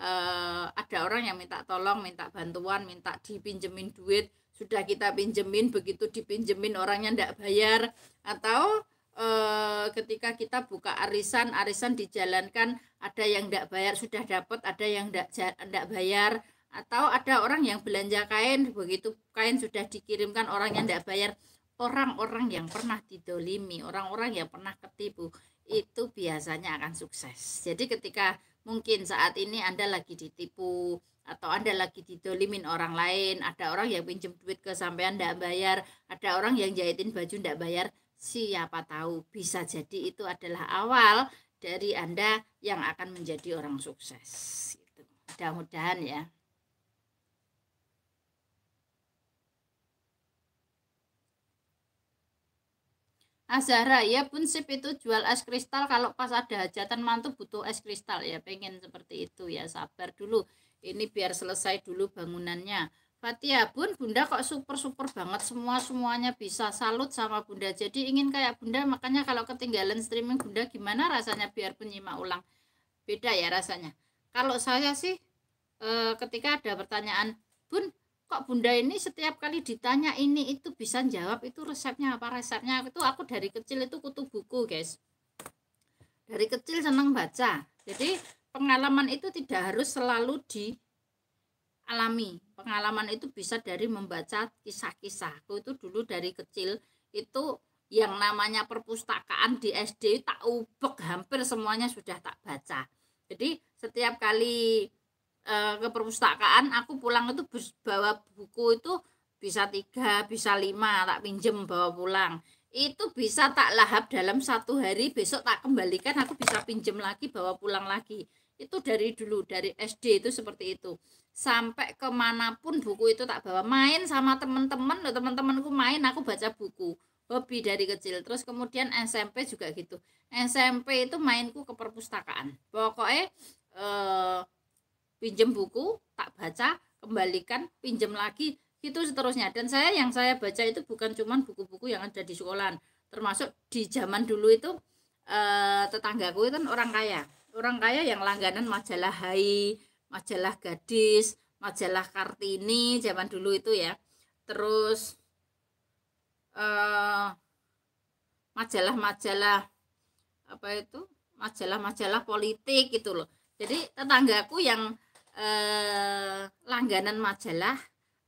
uh, ada orang yang minta tolong, minta bantuan, minta dipinjemin duit, sudah kita pinjemin, begitu dipinjemin orangnya tidak bayar, atau eh, ketika kita buka arisan, arisan dijalankan, ada yang tidak bayar sudah dapat, ada yang tidak bayar, atau ada orang yang belanja kain, begitu kain sudah dikirimkan orang yang tidak bayar, orang-orang yang pernah didolimi, orang-orang yang pernah ketipu itu biasanya akan sukses. Jadi ketika mungkin saat ini Anda lagi ditipu atau Anda lagi didolimin orang lain, ada orang yang pinjam duit ke sampean tidak bayar, ada orang yang jahitin baju tidak bayar, siapa tahu bisa jadi itu adalah awal dari Anda yang akan menjadi orang sukses. Gitu. Mudah-mudahan ya. Azara ah, ya pun sip itu jual es kristal kalau pas ada hajatan mantu butuh es kristal ya pengen seperti itu ya sabar dulu ini biar selesai dulu bangunannya Fatia pun bunda kok super super banget semua semuanya bisa salut sama bunda jadi ingin kayak bunda makanya kalau ketinggalan streaming bunda gimana rasanya biar penyimak ulang beda ya rasanya kalau saya sih eh, ketika ada pertanyaan bun kok bunda ini setiap kali ditanya ini itu bisa jawab itu resepnya apa resepnya itu aku dari kecil itu kutu buku guys dari kecil senang baca jadi pengalaman itu tidak harus selalu dialami pengalaman itu bisa dari membaca kisah-kisah aku itu dulu dari kecil itu yang namanya perpustakaan di SD tak ubek hampir semuanya sudah tak baca jadi setiap kali e, ke perpustakaan aku pulang itu bawa buku itu bisa tiga bisa lima tak pinjem bawa pulang itu bisa tak lahap dalam satu hari besok tak kembalikan aku bisa pinjem lagi bawa pulang lagi itu dari dulu dari SD itu seperti itu sampai kemanapun buku itu tak bawa main sama teman-teman loh teman-temanku main aku baca buku hobi dari kecil terus kemudian SMP juga gitu SMP itu mainku ke perpustakaan pokoknya eh, pinjem buku tak baca kembalikan pinjem lagi itu seterusnya dan saya yang saya baca itu bukan cuma buku-buku yang ada di sekolah termasuk di zaman dulu itu eh, tetanggaku itu kan orang kaya orang kaya yang langganan majalah Hai majalah Gadis majalah Kartini zaman dulu itu ya terus majalah eh, majalah-majalah apa itu majalah-majalah politik gitu loh jadi tetanggaku yang eh, langganan majalah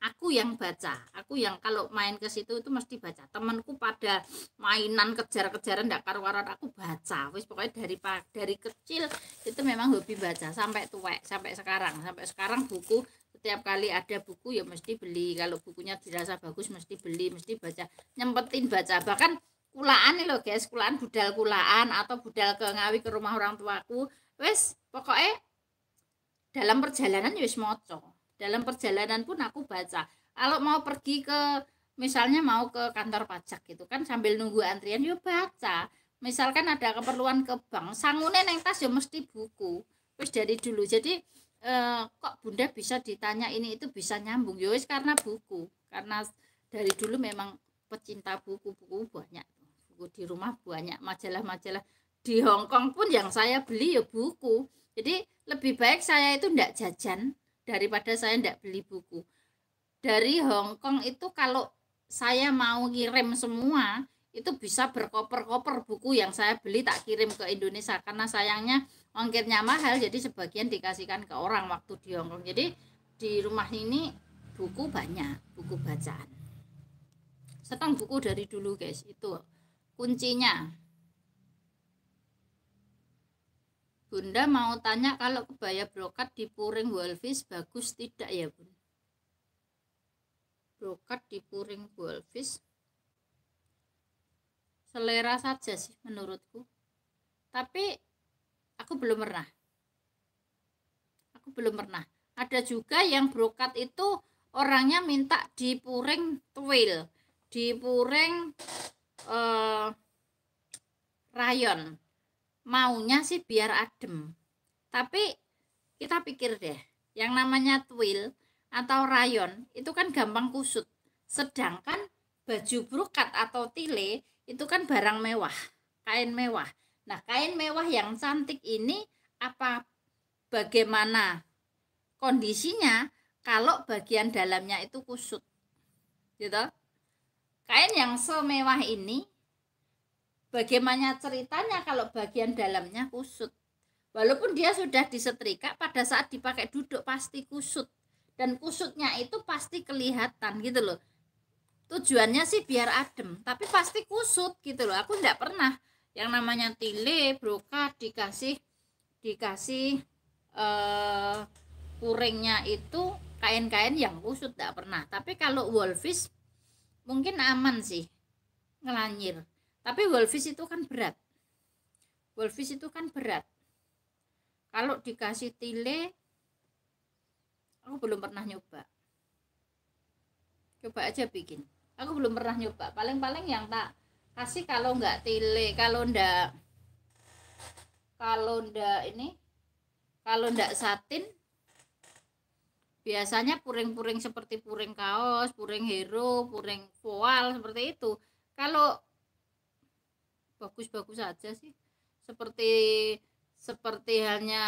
aku yang baca aku yang kalau main ke situ itu mesti baca temanku pada mainan kejar-kejaran ndak karuan aku baca wis pokoknya dari dari kecil itu memang hobi baca sampai tua sampai sekarang sampai sekarang buku setiap kali ada buku ya mesti beli kalau bukunya dirasa bagus mesti beli mesti baca nyempetin baca bahkan kulaan nih loh guys kulaan budal kulaan atau budal ke ngawi ke rumah orang tuaku wes pokoknya dalam perjalanan ya wis moco dalam perjalanan pun aku baca kalau mau pergi ke misalnya mau ke kantor pajak gitu kan sambil nunggu antrian yo ya baca misalkan ada keperluan ke bank sangune neng tas yo ya mesti buku terus dari dulu jadi eh, kok bunda bisa ditanya ini itu bisa nyambung yo karena buku karena dari dulu memang pecinta buku-buku banyak buku di rumah banyak majalah-majalah di Hongkong pun yang saya beli ya buku jadi lebih baik saya itu tidak jajan daripada saya tidak beli buku. Dari Hong Kong itu kalau saya mau kirim semua itu bisa berkoper-koper buku yang saya beli tak kirim ke Indonesia karena sayangnya ongkirnya mahal jadi sebagian dikasihkan ke orang waktu di Hong Kong. Jadi di rumah ini buku banyak, buku bacaan. Setong buku dari dulu guys itu kuncinya Bunda mau tanya kalau kebaya brokat di puring wolfish bagus tidak ya Bun? Brokat di puring wolfish selera saja sih menurutku. Tapi aku belum pernah. Aku belum pernah. Ada juga yang brokat itu orangnya minta di puring twill, di puring uh, rayon maunya sih biar adem tapi kita pikir deh yang namanya twill atau rayon itu kan gampang kusut sedangkan baju brokat atau tile itu kan barang mewah kain mewah nah kain mewah yang cantik ini apa bagaimana kondisinya kalau bagian dalamnya itu kusut gitu kain yang semewah ini Bagaimana ceritanya kalau bagian dalamnya kusut? Walaupun dia sudah disetrika, pada saat dipakai duduk pasti kusut. Dan kusutnya itu pasti kelihatan gitu loh. Tujuannya sih biar adem, tapi pasti kusut gitu loh. Aku enggak pernah yang namanya tile, broka dikasih dikasih eh, kuringnya itu kain-kain yang kusut enggak pernah. Tapi kalau wolfish mungkin aman sih ngelanyir tapi wolfish itu kan berat. Wolfish itu kan berat. Kalau dikasih tile, aku belum pernah nyoba. Coba aja bikin. Aku belum pernah nyoba. Paling-paling yang tak kasih kalau nggak tile, kalau ndak kalau ndak ini, kalau ndak satin, biasanya puring-puring seperti puring kaos, puring hero, puring voal seperti itu. Kalau bagus-bagus saja sih seperti seperti halnya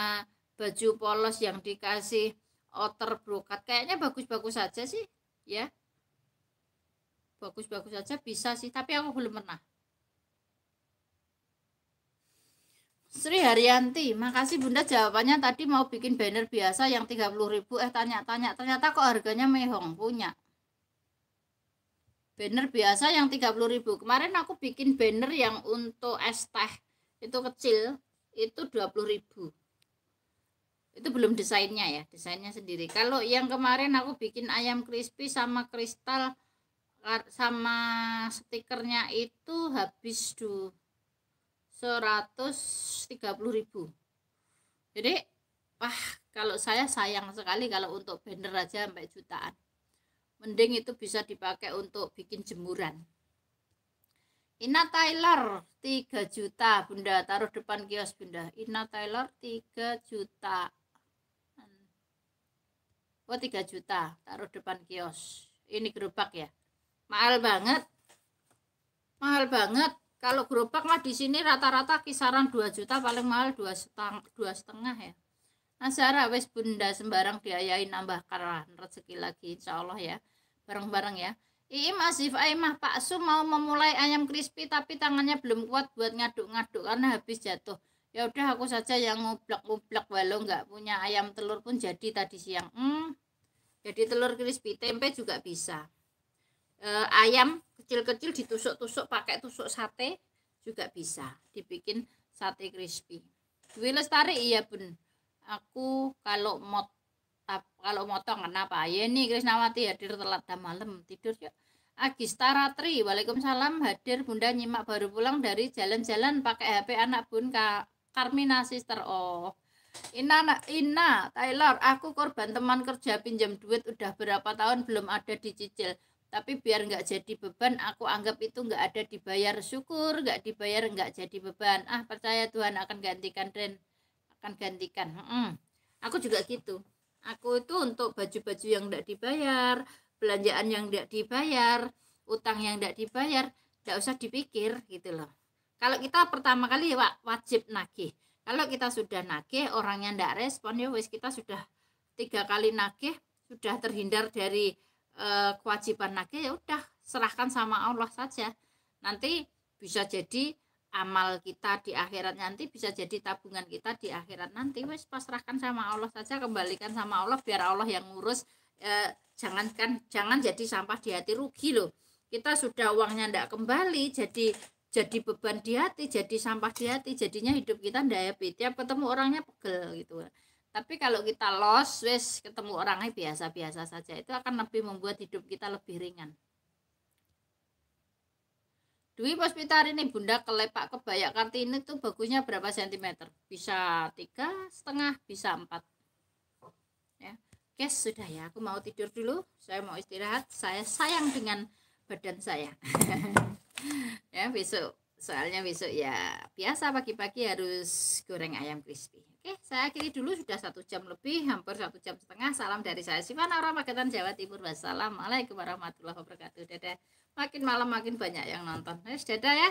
baju polos yang dikasih outer brokat kayaknya bagus-bagus saja sih ya bagus-bagus saja bisa sih tapi aku belum pernah Sri Haryanti, makasih Bunda jawabannya tadi mau bikin banner biasa yang 30.000 eh tanya-tanya ternyata kok harganya mehong punya banner biasa yang 30.000 kemarin aku bikin banner yang untuk es teh itu kecil itu 20.000 itu belum desainnya ya desainnya sendiri kalau yang kemarin aku bikin ayam crispy sama kristal sama stikernya itu habis tuh 130.000 jadi wah kalau saya sayang sekali kalau untuk banner aja sampai jutaan mending itu bisa dipakai untuk bikin jemuran Ina Taylor 3 juta bunda taruh depan kios bunda Ina Taylor 3 juta oh 3 juta taruh depan kios ini gerobak ya mahal banget mahal banget kalau gerobak mah di sini rata-rata kisaran 2 juta paling mahal dua setang dua setengah ya Nah, Sarah wes bunda sembarang diayain nambah karena rezeki lagi insya Allah ya bareng-bareng ya Ii masif eh, Mah Pak Su mau memulai ayam crispy tapi tangannya belum kuat buat ngaduk-ngaduk karena habis jatuh ya udah aku saja yang ngoblak-ngoblak walau nggak punya ayam telur pun jadi tadi siang hmm, jadi telur crispy tempe juga bisa e, ayam kecil-kecil ditusuk-tusuk pakai tusuk sate juga bisa dibikin sate crispy Dwi Lestari iya bun aku kalau mau kalau motong kenapa Yeni ya, Krisnawati hadir telat dan malam tidur ya Agista Ratri Waalaikumsalam hadir Bunda nyimak baru pulang dari jalan-jalan pakai HP anak bun Kak Karmina sister oh Ina Ina Taylor aku korban teman kerja pinjam duit udah berapa tahun belum ada dicicil tapi biar nggak jadi beban aku anggap itu nggak ada dibayar syukur nggak dibayar nggak jadi beban ah percaya Tuhan akan gantikan dan akan gantikan hmm. aku juga gitu aku itu untuk baju-baju yang tidak dibayar belanjaan yang tidak dibayar utang yang tidak dibayar tidak usah dipikir gitu loh kalau kita pertama kali ya, wajib nagih kalau kita sudah nagih orangnya tidak respon ya wis kita sudah tiga kali nagih sudah terhindar dari e, kewajiban nagih ya udah serahkan sama Allah saja nanti bisa jadi amal kita di akhirat nanti bisa jadi tabungan kita di akhirat nanti wes pasrahkan sama Allah saja kembalikan sama Allah biar Allah yang ngurus e, jangankan jangan jadi sampah di hati rugi loh kita sudah uangnya ndak kembali jadi jadi beban di hati jadi sampah di hati jadinya hidup kita ndak happy tiap ketemu orangnya pegel gitu tapi kalau kita los wes ketemu orangnya biasa-biasa saja itu akan lebih membuat hidup kita lebih ringan Dwi Pospitar ini Bunda kelepak kebaya Kartini itu bagusnya berapa sentimeter? Bisa tiga setengah, bisa empat. Ya. Oke, sudah ya. Aku mau tidur dulu. Saya mau istirahat. Saya sayang dengan badan saya. ya, besok. Soalnya besok ya biasa pagi-pagi harus goreng ayam crispy. Oke, saya akhiri dulu. Sudah satu jam lebih, hampir satu jam setengah. Salam dari saya, Sivana Orang Jawa Timur. Wassalamualaikum warahmatullahi wabarakatuh. Dadah makin malam makin banyak yang nonton. Ayo, dadah ya.